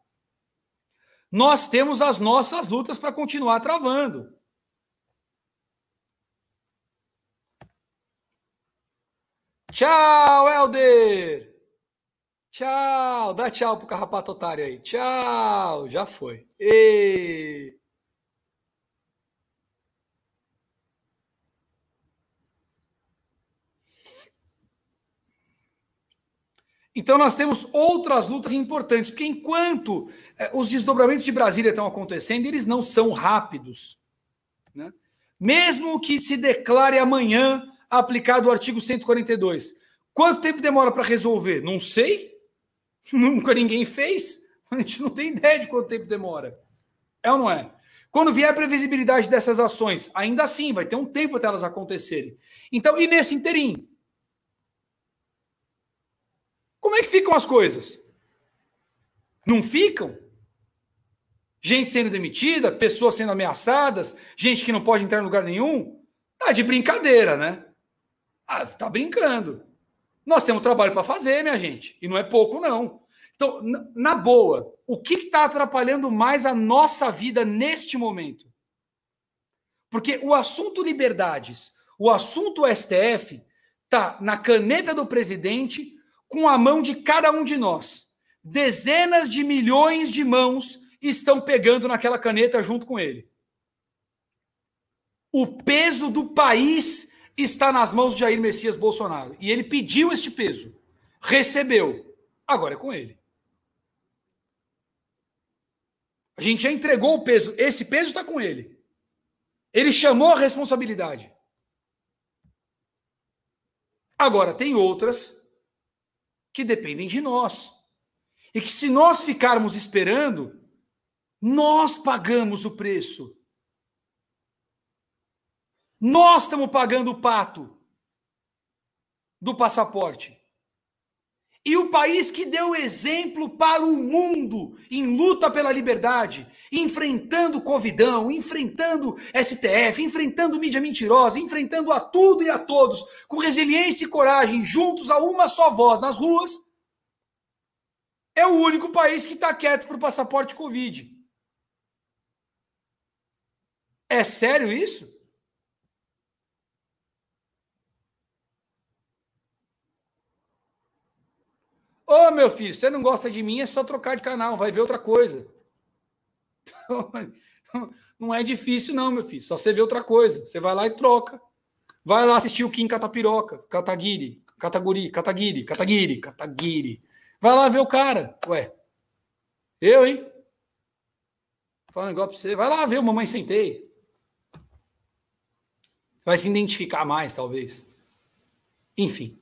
nós temos as nossas lutas para continuar travando. Tchau, Helder! Tchau! Dá tchau pro carrapato otário aí. Tchau! Já foi. Ei. Então nós temos outras lutas importantes, porque enquanto eh, os desdobramentos de Brasília estão acontecendo, eles não são rápidos. Né? Mesmo que se declare amanhã aplicado o artigo 142, quanto tempo demora para resolver? Não sei. Nunca ninguém fez. A gente não tem ideia de quanto tempo demora. É ou não é? Quando vier a previsibilidade dessas ações, ainda assim vai ter um tempo até elas acontecerem. Então, e nesse interim, como é que ficam as coisas? Não ficam? Gente sendo demitida, pessoas sendo ameaçadas, gente que não pode entrar em lugar nenhum? Tá de brincadeira, né? Ah, tá brincando. Nós temos trabalho para fazer, minha gente. E não é pouco, não. Então, na boa, o que está atrapalhando mais a nossa vida neste momento? Porque o assunto liberdades, o assunto STF, tá na caneta do presidente com a mão de cada um de nós. Dezenas de milhões de mãos estão pegando naquela caneta junto com ele. O peso do país está nas mãos de Jair Messias Bolsonaro. E ele pediu este peso. Recebeu. Agora é com ele. A gente já entregou o peso. Esse peso está com ele. Ele chamou a responsabilidade. Agora, tem outras que dependem de nós. E que se nós ficarmos esperando, nós pagamos o preço. Nós estamos pagando o pato do passaporte. E o país que deu exemplo para o mundo em luta pela liberdade, enfrentando o Covidão, enfrentando STF, enfrentando mídia mentirosa, enfrentando a tudo e a todos, com resiliência e coragem, juntos a uma só voz nas ruas, é o único país que está quieto para o passaporte Covid. É sério isso? Ô, oh, meu filho, você não gosta de mim, é só trocar de canal, vai ver outra coisa. Então, não é difícil, não, meu filho. Só você vê outra coisa. Você vai lá e troca. Vai lá assistir o Kim Catapiroca, Cataguiri, Cataguri, Cataguiri, Cataguiri, Cataguiri. Vai lá ver o cara. Ué. Eu, hein? Fala um negócio pra você. Vai lá ver o Mamãe Sentei. Vai se identificar mais, talvez. Enfim.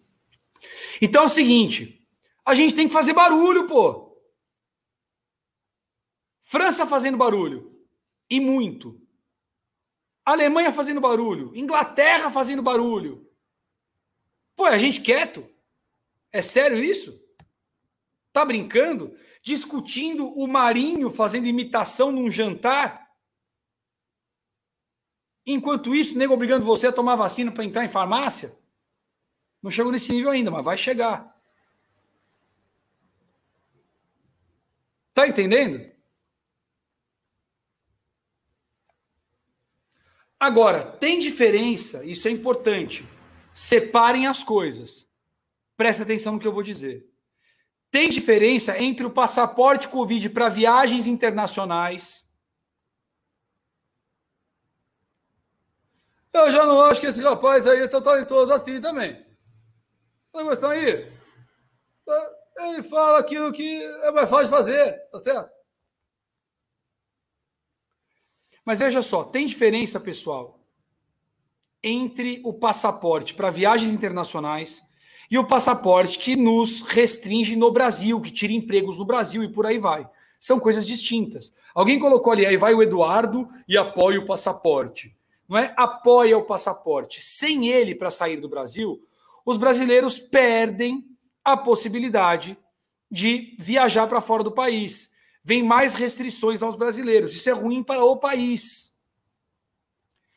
Então é o seguinte. A gente tem que fazer barulho, pô. França fazendo barulho. E muito. Alemanha fazendo barulho. Inglaterra fazendo barulho. Pô, é a gente quieto? É sério isso? Tá brincando? Discutindo o Marinho fazendo imitação num jantar? Enquanto isso, nego obrigando você a tomar vacina para entrar em farmácia? Não chegou nesse nível ainda, mas vai chegar. Tá entendendo? Agora, tem diferença, isso é importante. Separem as coisas. Presta atenção no que eu vou dizer. Tem diferença entre o passaporte Covid para viagens internacionais. Eu já não acho que esse rapaz aí é tão talentoso assim também. Vocês tá estão aí? ele fala aquilo que é mais fácil fazer, tá certo? Mas veja só, tem diferença, pessoal, entre o passaporte para viagens internacionais e o passaporte que nos restringe no Brasil, que tira empregos no Brasil e por aí vai. São coisas distintas. Alguém colocou ali, aí vai o Eduardo e apoia o passaporte. Não é? Apoia o passaporte. Sem ele para sair do Brasil, os brasileiros perdem a possibilidade de viajar para fora do país. Vem mais restrições aos brasileiros. Isso é ruim para o país.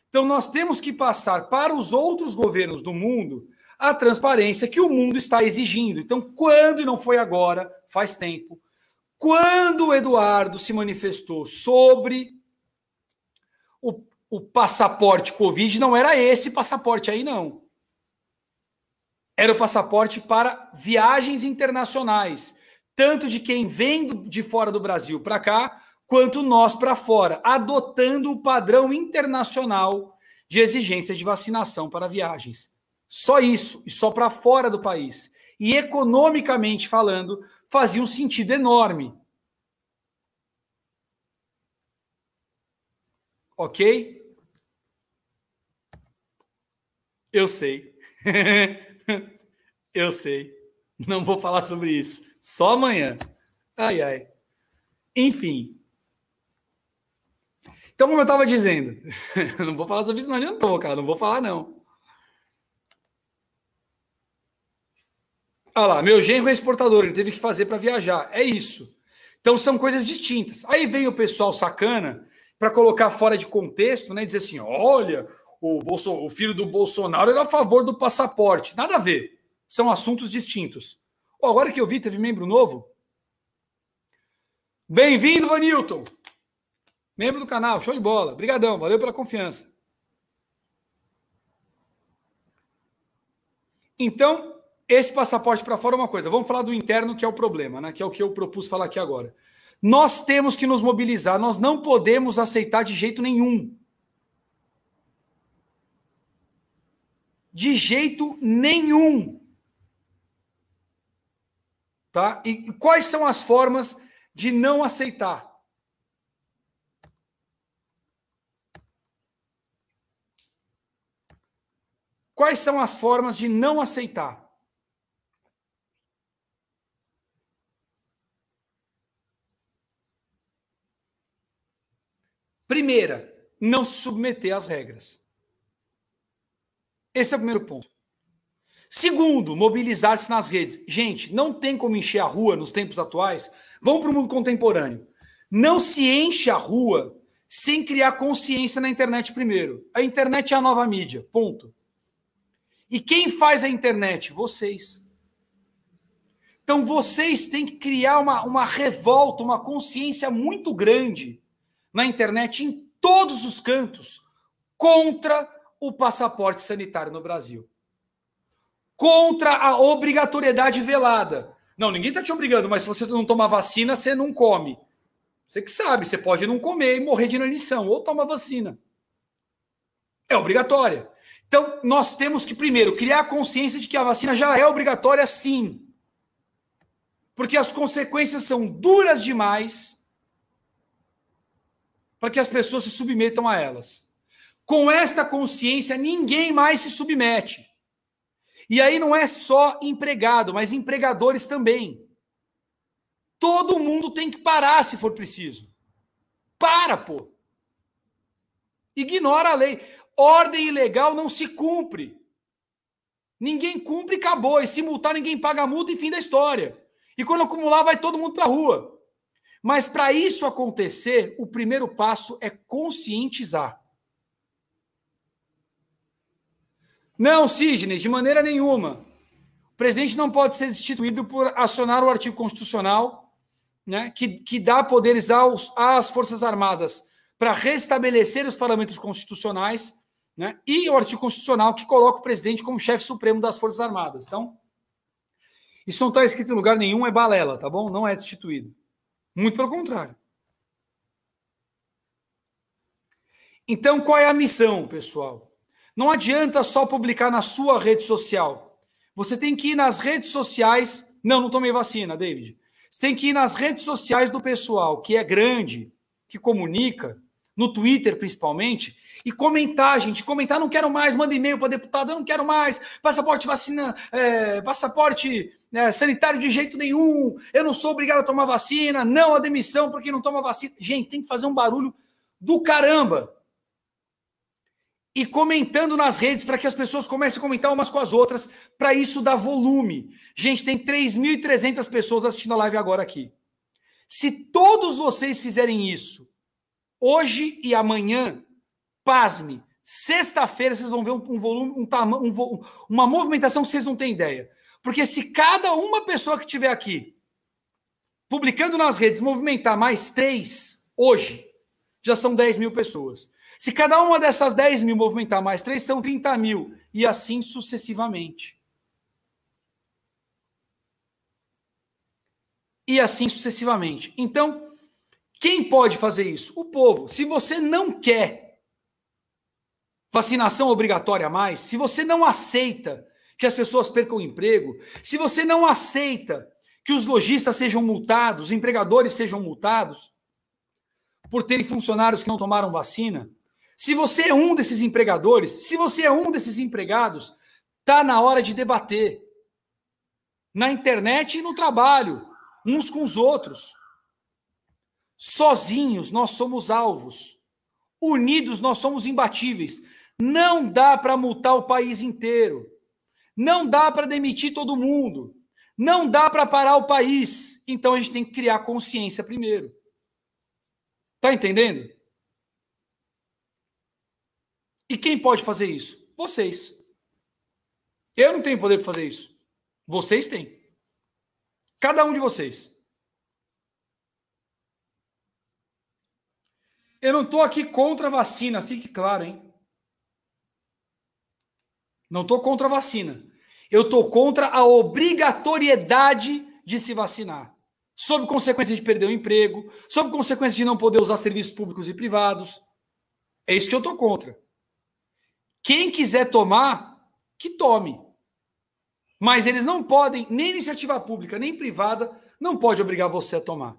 Então, nós temos que passar para os outros governos do mundo a transparência que o mundo está exigindo. Então, quando, e não foi agora, faz tempo, quando o Eduardo se manifestou sobre o, o passaporte Covid, não era esse passaporte aí, não era o passaporte para viagens internacionais, tanto de quem vem de fora do Brasil para cá, quanto nós para fora, adotando o padrão internacional de exigência de vacinação para viagens. Só isso, e só para fora do país. E economicamente falando, fazia um sentido enorme. Ok? Eu sei. Eu sei. Não vou falar sobre isso. Só amanhã. Ai, ai. Enfim. Então, como eu estava dizendo, não vou falar sobre isso, não adiantou, cara. Não vou falar, não. Olha lá, meu genro é exportador, ele teve que fazer para viajar. É isso. Então são coisas distintas. Aí vem o pessoal sacana para colocar fora de contexto, né? Dizer assim: olha, o, Bolso, o filho do Bolsonaro era a favor do passaporte. Nada a ver são assuntos distintos. Oh, agora que eu vi, teve membro novo. Bem-vindo, Vanilton! Membro do canal, show de bola. Obrigadão, valeu pela confiança. Então, esse passaporte para fora é uma coisa. Vamos falar do interno, que é o problema, né? que é o que eu propus falar aqui agora. Nós temos que nos mobilizar, nós não podemos aceitar de jeito nenhum. De jeito nenhum Tá? E quais são as formas de não aceitar? Quais são as formas de não aceitar? Primeira, não se submeter às regras. Esse é o primeiro ponto. Segundo, mobilizar-se nas redes. Gente, não tem como encher a rua nos tempos atuais. Vamos para o mundo contemporâneo. Não se enche a rua sem criar consciência na internet primeiro. A internet é a nova mídia. Ponto. E quem faz a internet? Vocês. Então vocês têm que criar uma, uma revolta, uma consciência muito grande na internet, em todos os cantos, contra o passaporte sanitário no Brasil contra a obrigatoriedade velada. Não, ninguém está te obrigando, mas se você não tomar vacina, você não come. Você que sabe, você pode não comer e morrer de inanição, ou toma vacina. É obrigatória. Então, nós temos que, primeiro, criar a consciência de que a vacina já é obrigatória, sim. Porque as consequências são duras demais para que as pessoas se submetam a elas. Com esta consciência, ninguém mais se submete. E aí não é só empregado, mas empregadores também. Todo mundo tem que parar se for preciso. Para, pô. Ignora a lei. Ordem ilegal não se cumpre. Ninguém cumpre e acabou. E se multar, ninguém paga a multa e fim da história. E quando acumular, vai todo mundo para a rua. Mas para isso acontecer, o primeiro passo é conscientizar. Não, Sidney, de maneira nenhuma. O presidente não pode ser destituído por acionar o artigo constitucional né, que, que dá poderes aos, às Forças Armadas para restabelecer os parâmetros constitucionais né, e o artigo constitucional que coloca o presidente como chefe supremo das Forças Armadas. Então, isso não está escrito em lugar nenhum, é balela, tá bom? Não é destituído. Muito pelo contrário. Então, qual é a missão, pessoal? Não adianta só publicar na sua rede social. Você tem que ir nas redes sociais. Não, não tomei vacina, David. Você tem que ir nas redes sociais do pessoal que é grande, que comunica, no Twitter principalmente, e comentar, gente. Comentar, não quero mais, manda e-mail para deputado, eu não quero mais, passaporte vacina, é, passaporte é, sanitário de jeito nenhum, eu não sou obrigado a tomar vacina, não a demissão porque não toma vacina. Gente, tem que fazer um barulho do caramba e comentando nas redes para que as pessoas comecem a comentar umas com as outras, para isso dar volume. Gente, tem 3.300 pessoas assistindo a live agora aqui. Se todos vocês fizerem isso, hoje e amanhã, pasme, sexta-feira vocês vão ver um, um volume, um tamanho, um, uma movimentação que vocês não têm ideia. Porque se cada uma pessoa que estiver aqui publicando nas redes movimentar mais três, hoje, já são 10 mil pessoas. Se cada uma dessas 10 mil movimentar mais 3, são 30 mil. E assim sucessivamente. E assim sucessivamente. Então, quem pode fazer isso? O povo. Se você não quer vacinação obrigatória mais, se você não aceita que as pessoas percam o emprego, se você não aceita que os lojistas sejam multados, os empregadores sejam multados por terem funcionários que não tomaram vacina, se você é um desses empregadores, se você é um desses empregados, tá na hora de debater na internet e no trabalho, uns com os outros. Sozinhos nós somos alvos. Unidos nós somos imbatíveis. Não dá para multar o país inteiro. Não dá para demitir todo mundo. Não dá para parar o país. Então a gente tem que criar consciência primeiro. Tá entendendo? E quem pode fazer isso? Vocês. Eu não tenho poder para fazer isso. Vocês têm. Cada um de vocês. Eu não estou aqui contra a vacina, fique claro, hein? Não estou contra a vacina. Eu estou contra a obrigatoriedade de se vacinar. Sob consequência de perder o emprego, sob consequência de não poder usar serviços públicos e privados. É isso que eu estou contra. Quem quiser tomar, que tome. Mas eles não podem, nem iniciativa pública, nem privada, não pode obrigar você a tomar.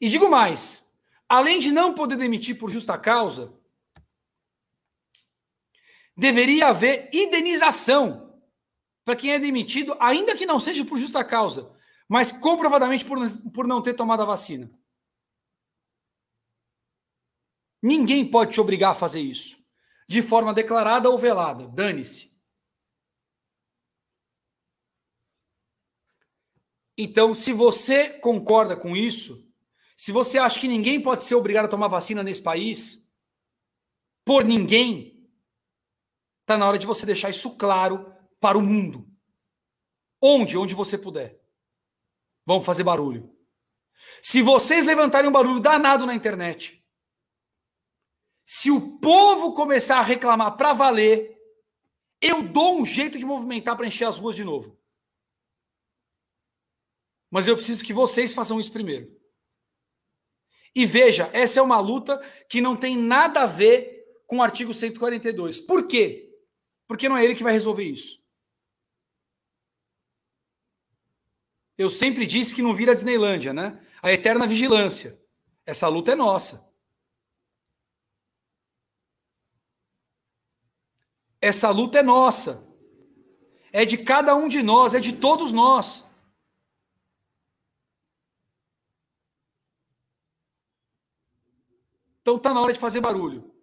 E digo mais, além de não poder demitir por justa causa, deveria haver indenização para quem é demitido, ainda que não seja por justa causa, mas comprovadamente por, por não ter tomado a vacina. Ninguém pode te obrigar a fazer isso. De forma declarada ou velada. Dane-se. Então, se você concorda com isso, se você acha que ninguém pode ser obrigado a tomar vacina nesse país, por ninguém, está na hora de você deixar isso claro para o mundo. Onde? Onde você puder. Vão fazer barulho. Se vocês levantarem um barulho danado na internet, se o povo começar a reclamar para valer, eu dou um jeito de movimentar para encher as ruas de novo. Mas eu preciso que vocês façam isso primeiro. E veja, essa é uma luta que não tem nada a ver com o artigo 142. Por quê? Porque não é ele que vai resolver isso. Eu sempre disse que não vira Disneylândia, né? A eterna vigilância. Essa luta é nossa. Essa luta é nossa. É de cada um de nós, é de todos nós. Então tá na hora de fazer barulho.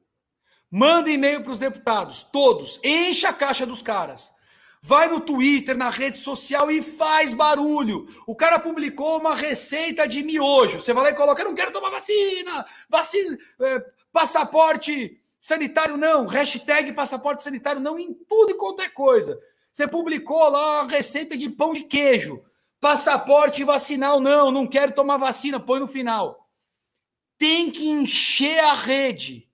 Manda e-mail para os deputados, todos. Enche a caixa dos caras. Vai no Twitter, na rede social e faz barulho. O cara publicou uma receita de miojo. Você vai lá e coloca: Eu não quero tomar vacina, vacina, é, passaporte Sanitário não, hashtag passaporte sanitário não em tudo e qualquer é coisa. Você publicou lá a receita de pão de queijo. Passaporte vacinal não, não quero tomar vacina, põe no final. Tem que encher a rede.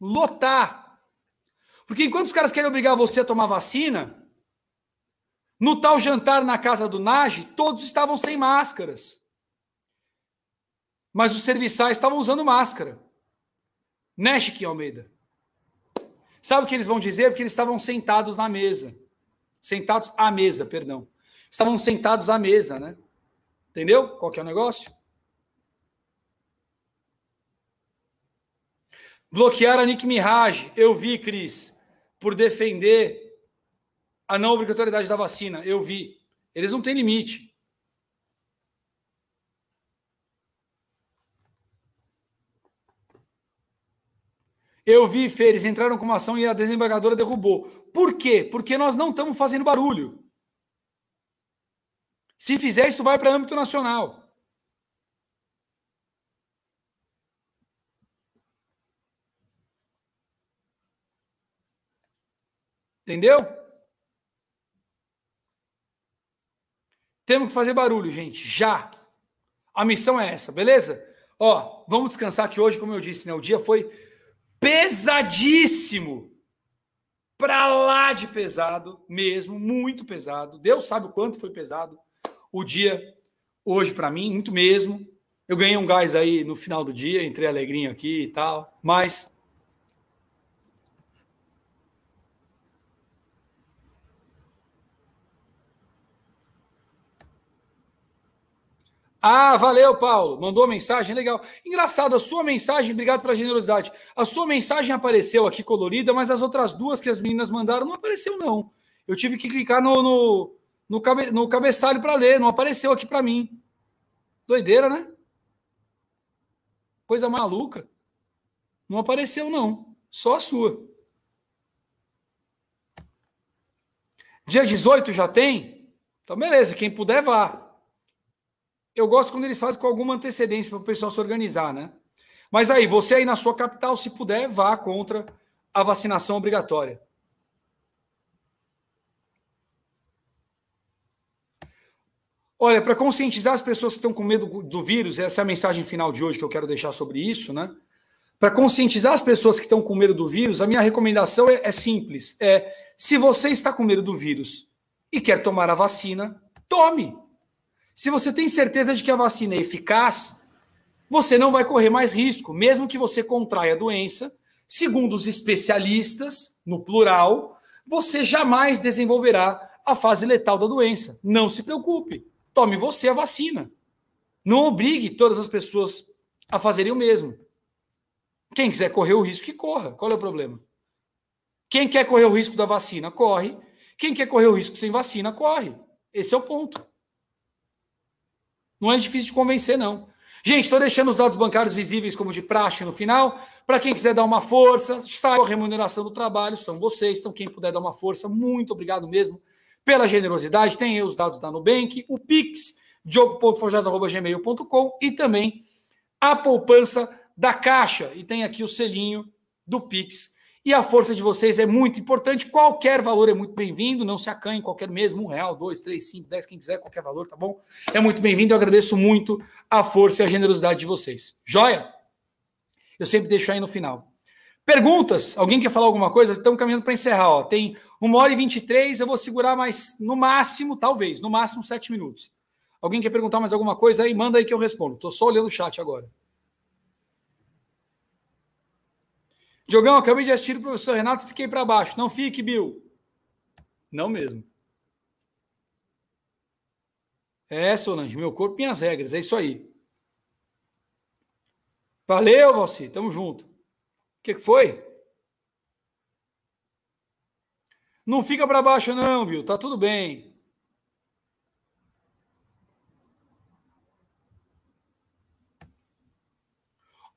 Lotar. Porque enquanto os caras querem obrigar você a tomar vacina, no tal jantar na casa do Nage, todos estavam sem máscaras mas os serviçais estavam usando máscara. que Almeida. Sabe o que eles vão dizer? Porque eles estavam sentados na mesa. Sentados à mesa, perdão. Estavam sentados à mesa, né? Entendeu qual que é o negócio? Bloquearam a Nick Mirage. Eu vi, Cris, por defender a não obrigatoriedade da vacina. Eu vi. Eles não têm limite. Eu vi, Fê, eles entraram com uma ação e a desembargadora derrubou. Por quê? Porque nós não estamos fazendo barulho. Se fizer, isso vai para âmbito nacional. Entendeu? Temos que fazer barulho, gente, já. A missão é essa, beleza? Ó, vamos descansar que hoje, como eu disse, né, o dia foi pesadíssimo. Pra lá de pesado mesmo, muito pesado. Deus sabe o quanto foi pesado o dia hoje para mim, muito mesmo. Eu ganhei um gás aí no final do dia, entrei alegrinho aqui e tal, mas Ah, valeu, Paulo. Mandou mensagem, legal. Engraçado, a sua mensagem, obrigado pela generosidade. A sua mensagem apareceu aqui colorida, mas as outras duas que as meninas mandaram não apareceu, não. Eu tive que clicar no, no, no, cabe, no cabeçalho para ler, não apareceu aqui para mim. Doideira, né? Coisa maluca. Não apareceu, não. Só a sua. Dia 18 já tem? Então, beleza. Quem puder, vá eu gosto quando eles fazem com alguma antecedência para o pessoal se organizar, né? Mas aí, você aí na sua capital, se puder, vá contra a vacinação obrigatória. Olha, para conscientizar as pessoas que estão com medo do vírus, essa é a mensagem final de hoje que eu quero deixar sobre isso, né? Para conscientizar as pessoas que estão com medo do vírus, a minha recomendação é, é simples: é se você está com medo do vírus e quer tomar a vacina, tome. Se você tem certeza de que a vacina é eficaz, você não vai correr mais risco, mesmo que você contraia a doença. Segundo os especialistas, no plural, você jamais desenvolverá a fase letal da doença. Não se preocupe, tome você a vacina. Não obrigue todas as pessoas a fazerem o mesmo. Quem quiser correr o risco, que corra. Qual é o problema? Quem quer correr o risco da vacina, corre. Quem quer correr o risco sem vacina, corre. Esse é o ponto. Não é difícil de convencer, não. Gente, estou deixando os dados bancários visíveis como de praxe no final. Para quem quiser dar uma força, saiba a remuneração do trabalho, são vocês. Então, quem puder dar uma força, muito obrigado mesmo pela generosidade. Tem aí os dados da Nubank, o Pix, diogo.forjas.gmail.com e também a poupança da Caixa. E tem aqui o selinho do Pix e a força de vocês é muito importante. Qualquer valor é muito bem-vindo. Não se acanhe, qualquer mesmo, um real, dois, três, cinco, dez, quem quiser, qualquer valor, tá bom? É muito bem-vindo. Eu agradeço muito a força e a generosidade de vocês. Joia? Eu sempre deixo aí no final. Perguntas? Alguém quer falar alguma coisa? Estamos caminhando para encerrar. Ó. Tem uma hora e vinte e três. eu vou segurar mais, no máximo, talvez, no máximo sete minutos. Alguém quer perguntar mais alguma coisa aí? Manda aí que eu respondo. Estou só olhando o chat agora. Jogão, acabei de assistir o professor Renato e fiquei para baixo. Não fique, Bill. Não mesmo. É, Solange, meu corpo, minhas regras. É isso aí. Valeu, Valci. Tamo junto. O que, que foi? Não fica para baixo, não, Bill. Tá tudo bem.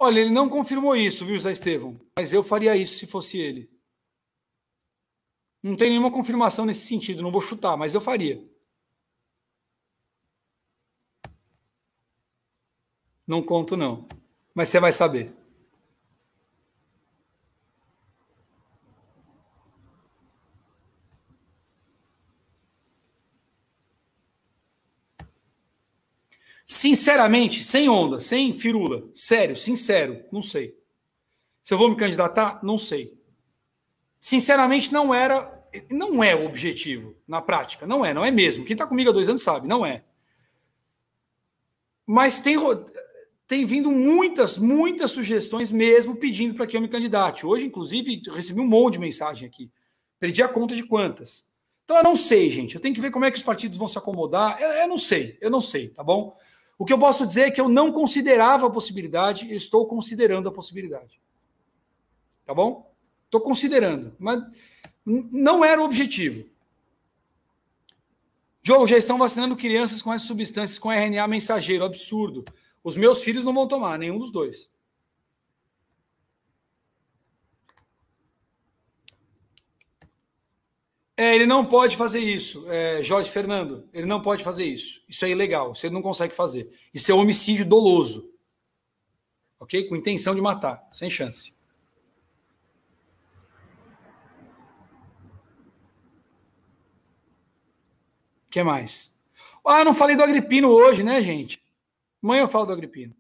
Olha, ele não confirmou isso, viu, Zé Estevão? Mas eu faria isso se fosse ele. Não tem nenhuma confirmação nesse sentido, não vou chutar, mas eu faria. Não conto, não. Mas você vai saber. Sinceramente, sem onda, sem firula, sério, sincero, não sei. Se eu vou me candidatar, não sei. Sinceramente, não era, não é o objetivo na prática, não é, não é mesmo. Quem está comigo há dois anos sabe, não é. Mas tem, tem vindo muitas, muitas sugestões mesmo pedindo para que eu me candidate. Hoje, inclusive, recebi um monte de mensagem aqui. Perdi a conta de quantas. Então eu não sei, gente. Eu tenho que ver como é que os partidos vão se acomodar. Eu, eu não sei, eu não sei, tá bom? O que eu posso dizer é que eu não considerava a possibilidade, estou considerando a possibilidade. Tá bom? Estou considerando, mas não era o objetivo. Joe, já estão vacinando crianças com essas substâncias com RNA mensageiro, absurdo. Os meus filhos não vão tomar, nenhum dos dois. É, ele não pode fazer isso, é, Jorge Fernando. Ele não pode fazer isso. Isso é ilegal. Você não consegue fazer. Isso é homicídio doloso. Ok? Com intenção de matar. Sem chance. O que mais? Ah, não falei do Agripino hoje, né, gente? Amanhã eu falo do Agripino.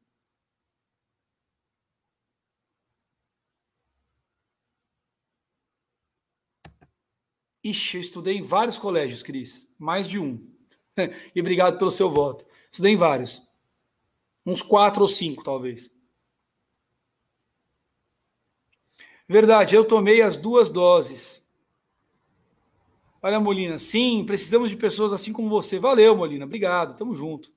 Ixi, eu estudei em vários colégios, Cris. Mais de um. e obrigado pelo seu voto. Estudei em vários. Uns quatro ou cinco, talvez. Verdade, eu tomei as duas doses. Olha, Molina, sim, precisamos de pessoas assim como você. Valeu, Molina, obrigado, tamo junto.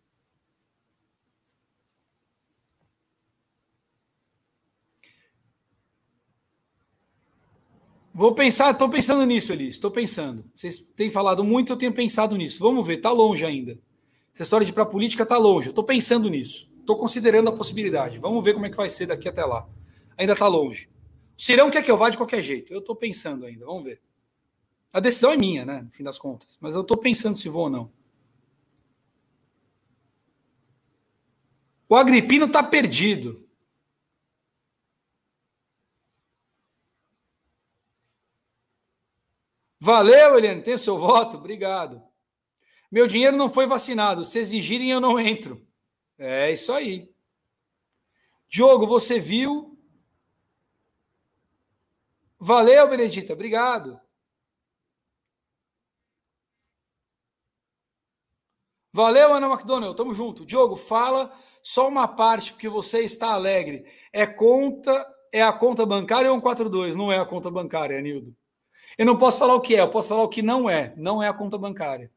Vou pensar, estou pensando nisso, ali. Estou pensando. Vocês têm falado muito, eu tenho pensado nisso. Vamos ver, tá longe ainda. Essa história de ir para a política tá longe. Estou pensando nisso. Estou considerando a possibilidade. Vamos ver como é que vai ser daqui até lá. Ainda tá longe. O Cirão quer que eu vá de qualquer jeito. Eu estou pensando ainda. Vamos ver. A decisão é minha, né? No fim das contas. Mas eu estou pensando se vou ou não. O Agripino tá perdido. Valeu, Eliane tem seu voto? Obrigado. Meu dinheiro não foi vacinado. Se exigirem, eu não entro. É isso aí. Diogo, você viu? Valeu, Benedita, obrigado. Valeu, Ana McDonald, tamo junto. Diogo, fala só uma parte, porque você está alegre. É conta, é a conta bancária ou 142? Não é a conta bancária, Nildo. Eu não posso falar o que é, eu posso falar o que não é. Não é a conta bancária.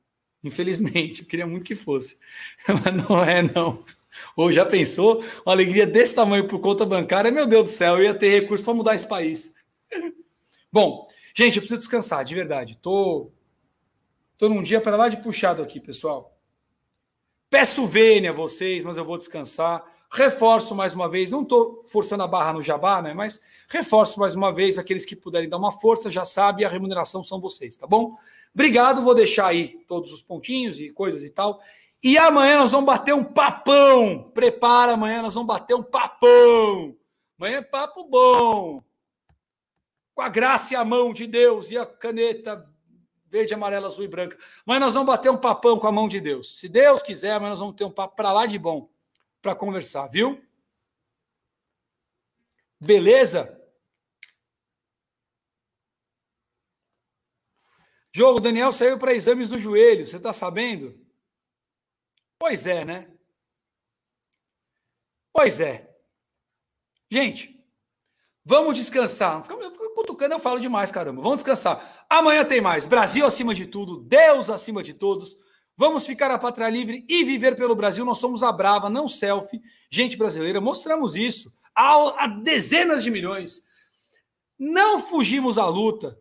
Infelizmente, eu queria muito que fosse. Mas não é, não. Ou já pensou? Uma alegria desse tamanho por conta bancária, meu Deus do céu, eu ia ter recurso para mudar esse país. Bom, gente, eu preciso descansar, de verdade. Tô, tô num dia para lá de puxado aqui, pessoal. Peço vênia a vocês, mas eu vou descansar. Reforço mais uma vez, não estou forçando a barra no jabá, né? Mas reforço mais uma vez, aqueles que puderem dar uma força, já sabem, a remuneração são vocês, tá bom? Obrigado, vou deixar aí todos os pontinhos e coisas e tal. E amanhã nós vamos bater um papão. Prepara, amanhã nós vamos bater um papão. Amanhã é papo bom. Com a graça e a mão de Deus e a caneta verde, amarela, azul e branca. Amanhã nós vamos bater um papão com a mão de Deus. Se Deus quiser, amanhã nós vamos ter um papo para lá de bom para conversar, viu? Beleza? Jogo, Daniel saiu para exames do joelho, você está sabendo? Pois é, né? Pois é. Gente, vamos descansar. Fica cutucando, eu falo demais, caramba. Vamos descansar. Amanhã tem mais. Brasil acima de tudo, Deus acima de todos. Vamos ficar a pátria livre e viver pelo Brasil. Nós somos a brava, não selfie. Gente brasileira, mostramos isso a, dezenas de milhões. Não fugimos à luta.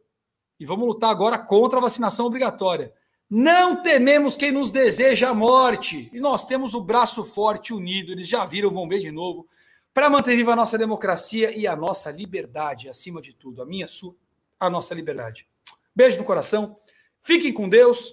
E vamos lutar agora contra a vacinação obrigatória. Não tememos quem nos deseja a morte. E nós temos o braço forte unido. Eles já viram, vão ver de novo. Para manter viva a nossa democracia e a nossa liberdade, acima de tudo. A minha, a sua, a nossa liberdade. Beijo no coração. Fiquem com Deus.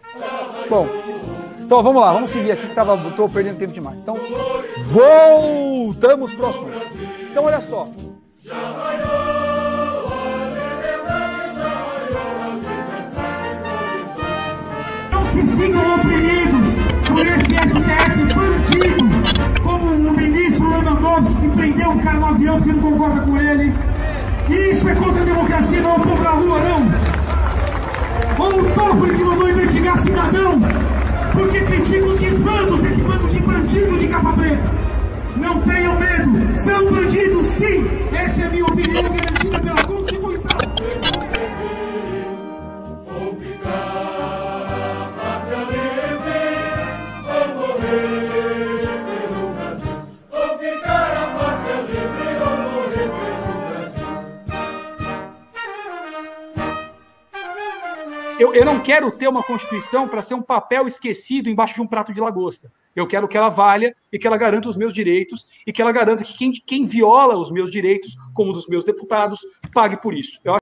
Bom, então vamos lá, vamos seguir aqui que tava, tô perdendo tempo demais. Então, voltamos pro assunto. Então, olha só. Não se sintam oprimidos por esse STF bandido, como o ministro Lewandowski que prendeu um cara no avião porque não concorda com ele. Isso é contra a democracia, não o povo na rua, não. Ou o cofre que mandou investigar cidadão, porque critica os desmandos desse bando de bandido de capa preta. Não tenham medo, são bandidos sim. Essa é a minha opinião garantida pela Constituição. eu, eu não quero ter uma Constituição para ser um papel esquecido embaixo de um prato de lagosta. Eu quero que ela valha e que ela garanta os meus direitos e que ela garanta que quem, quem viola os meus direitos, como os dos meus deputados, pague por isso. Eu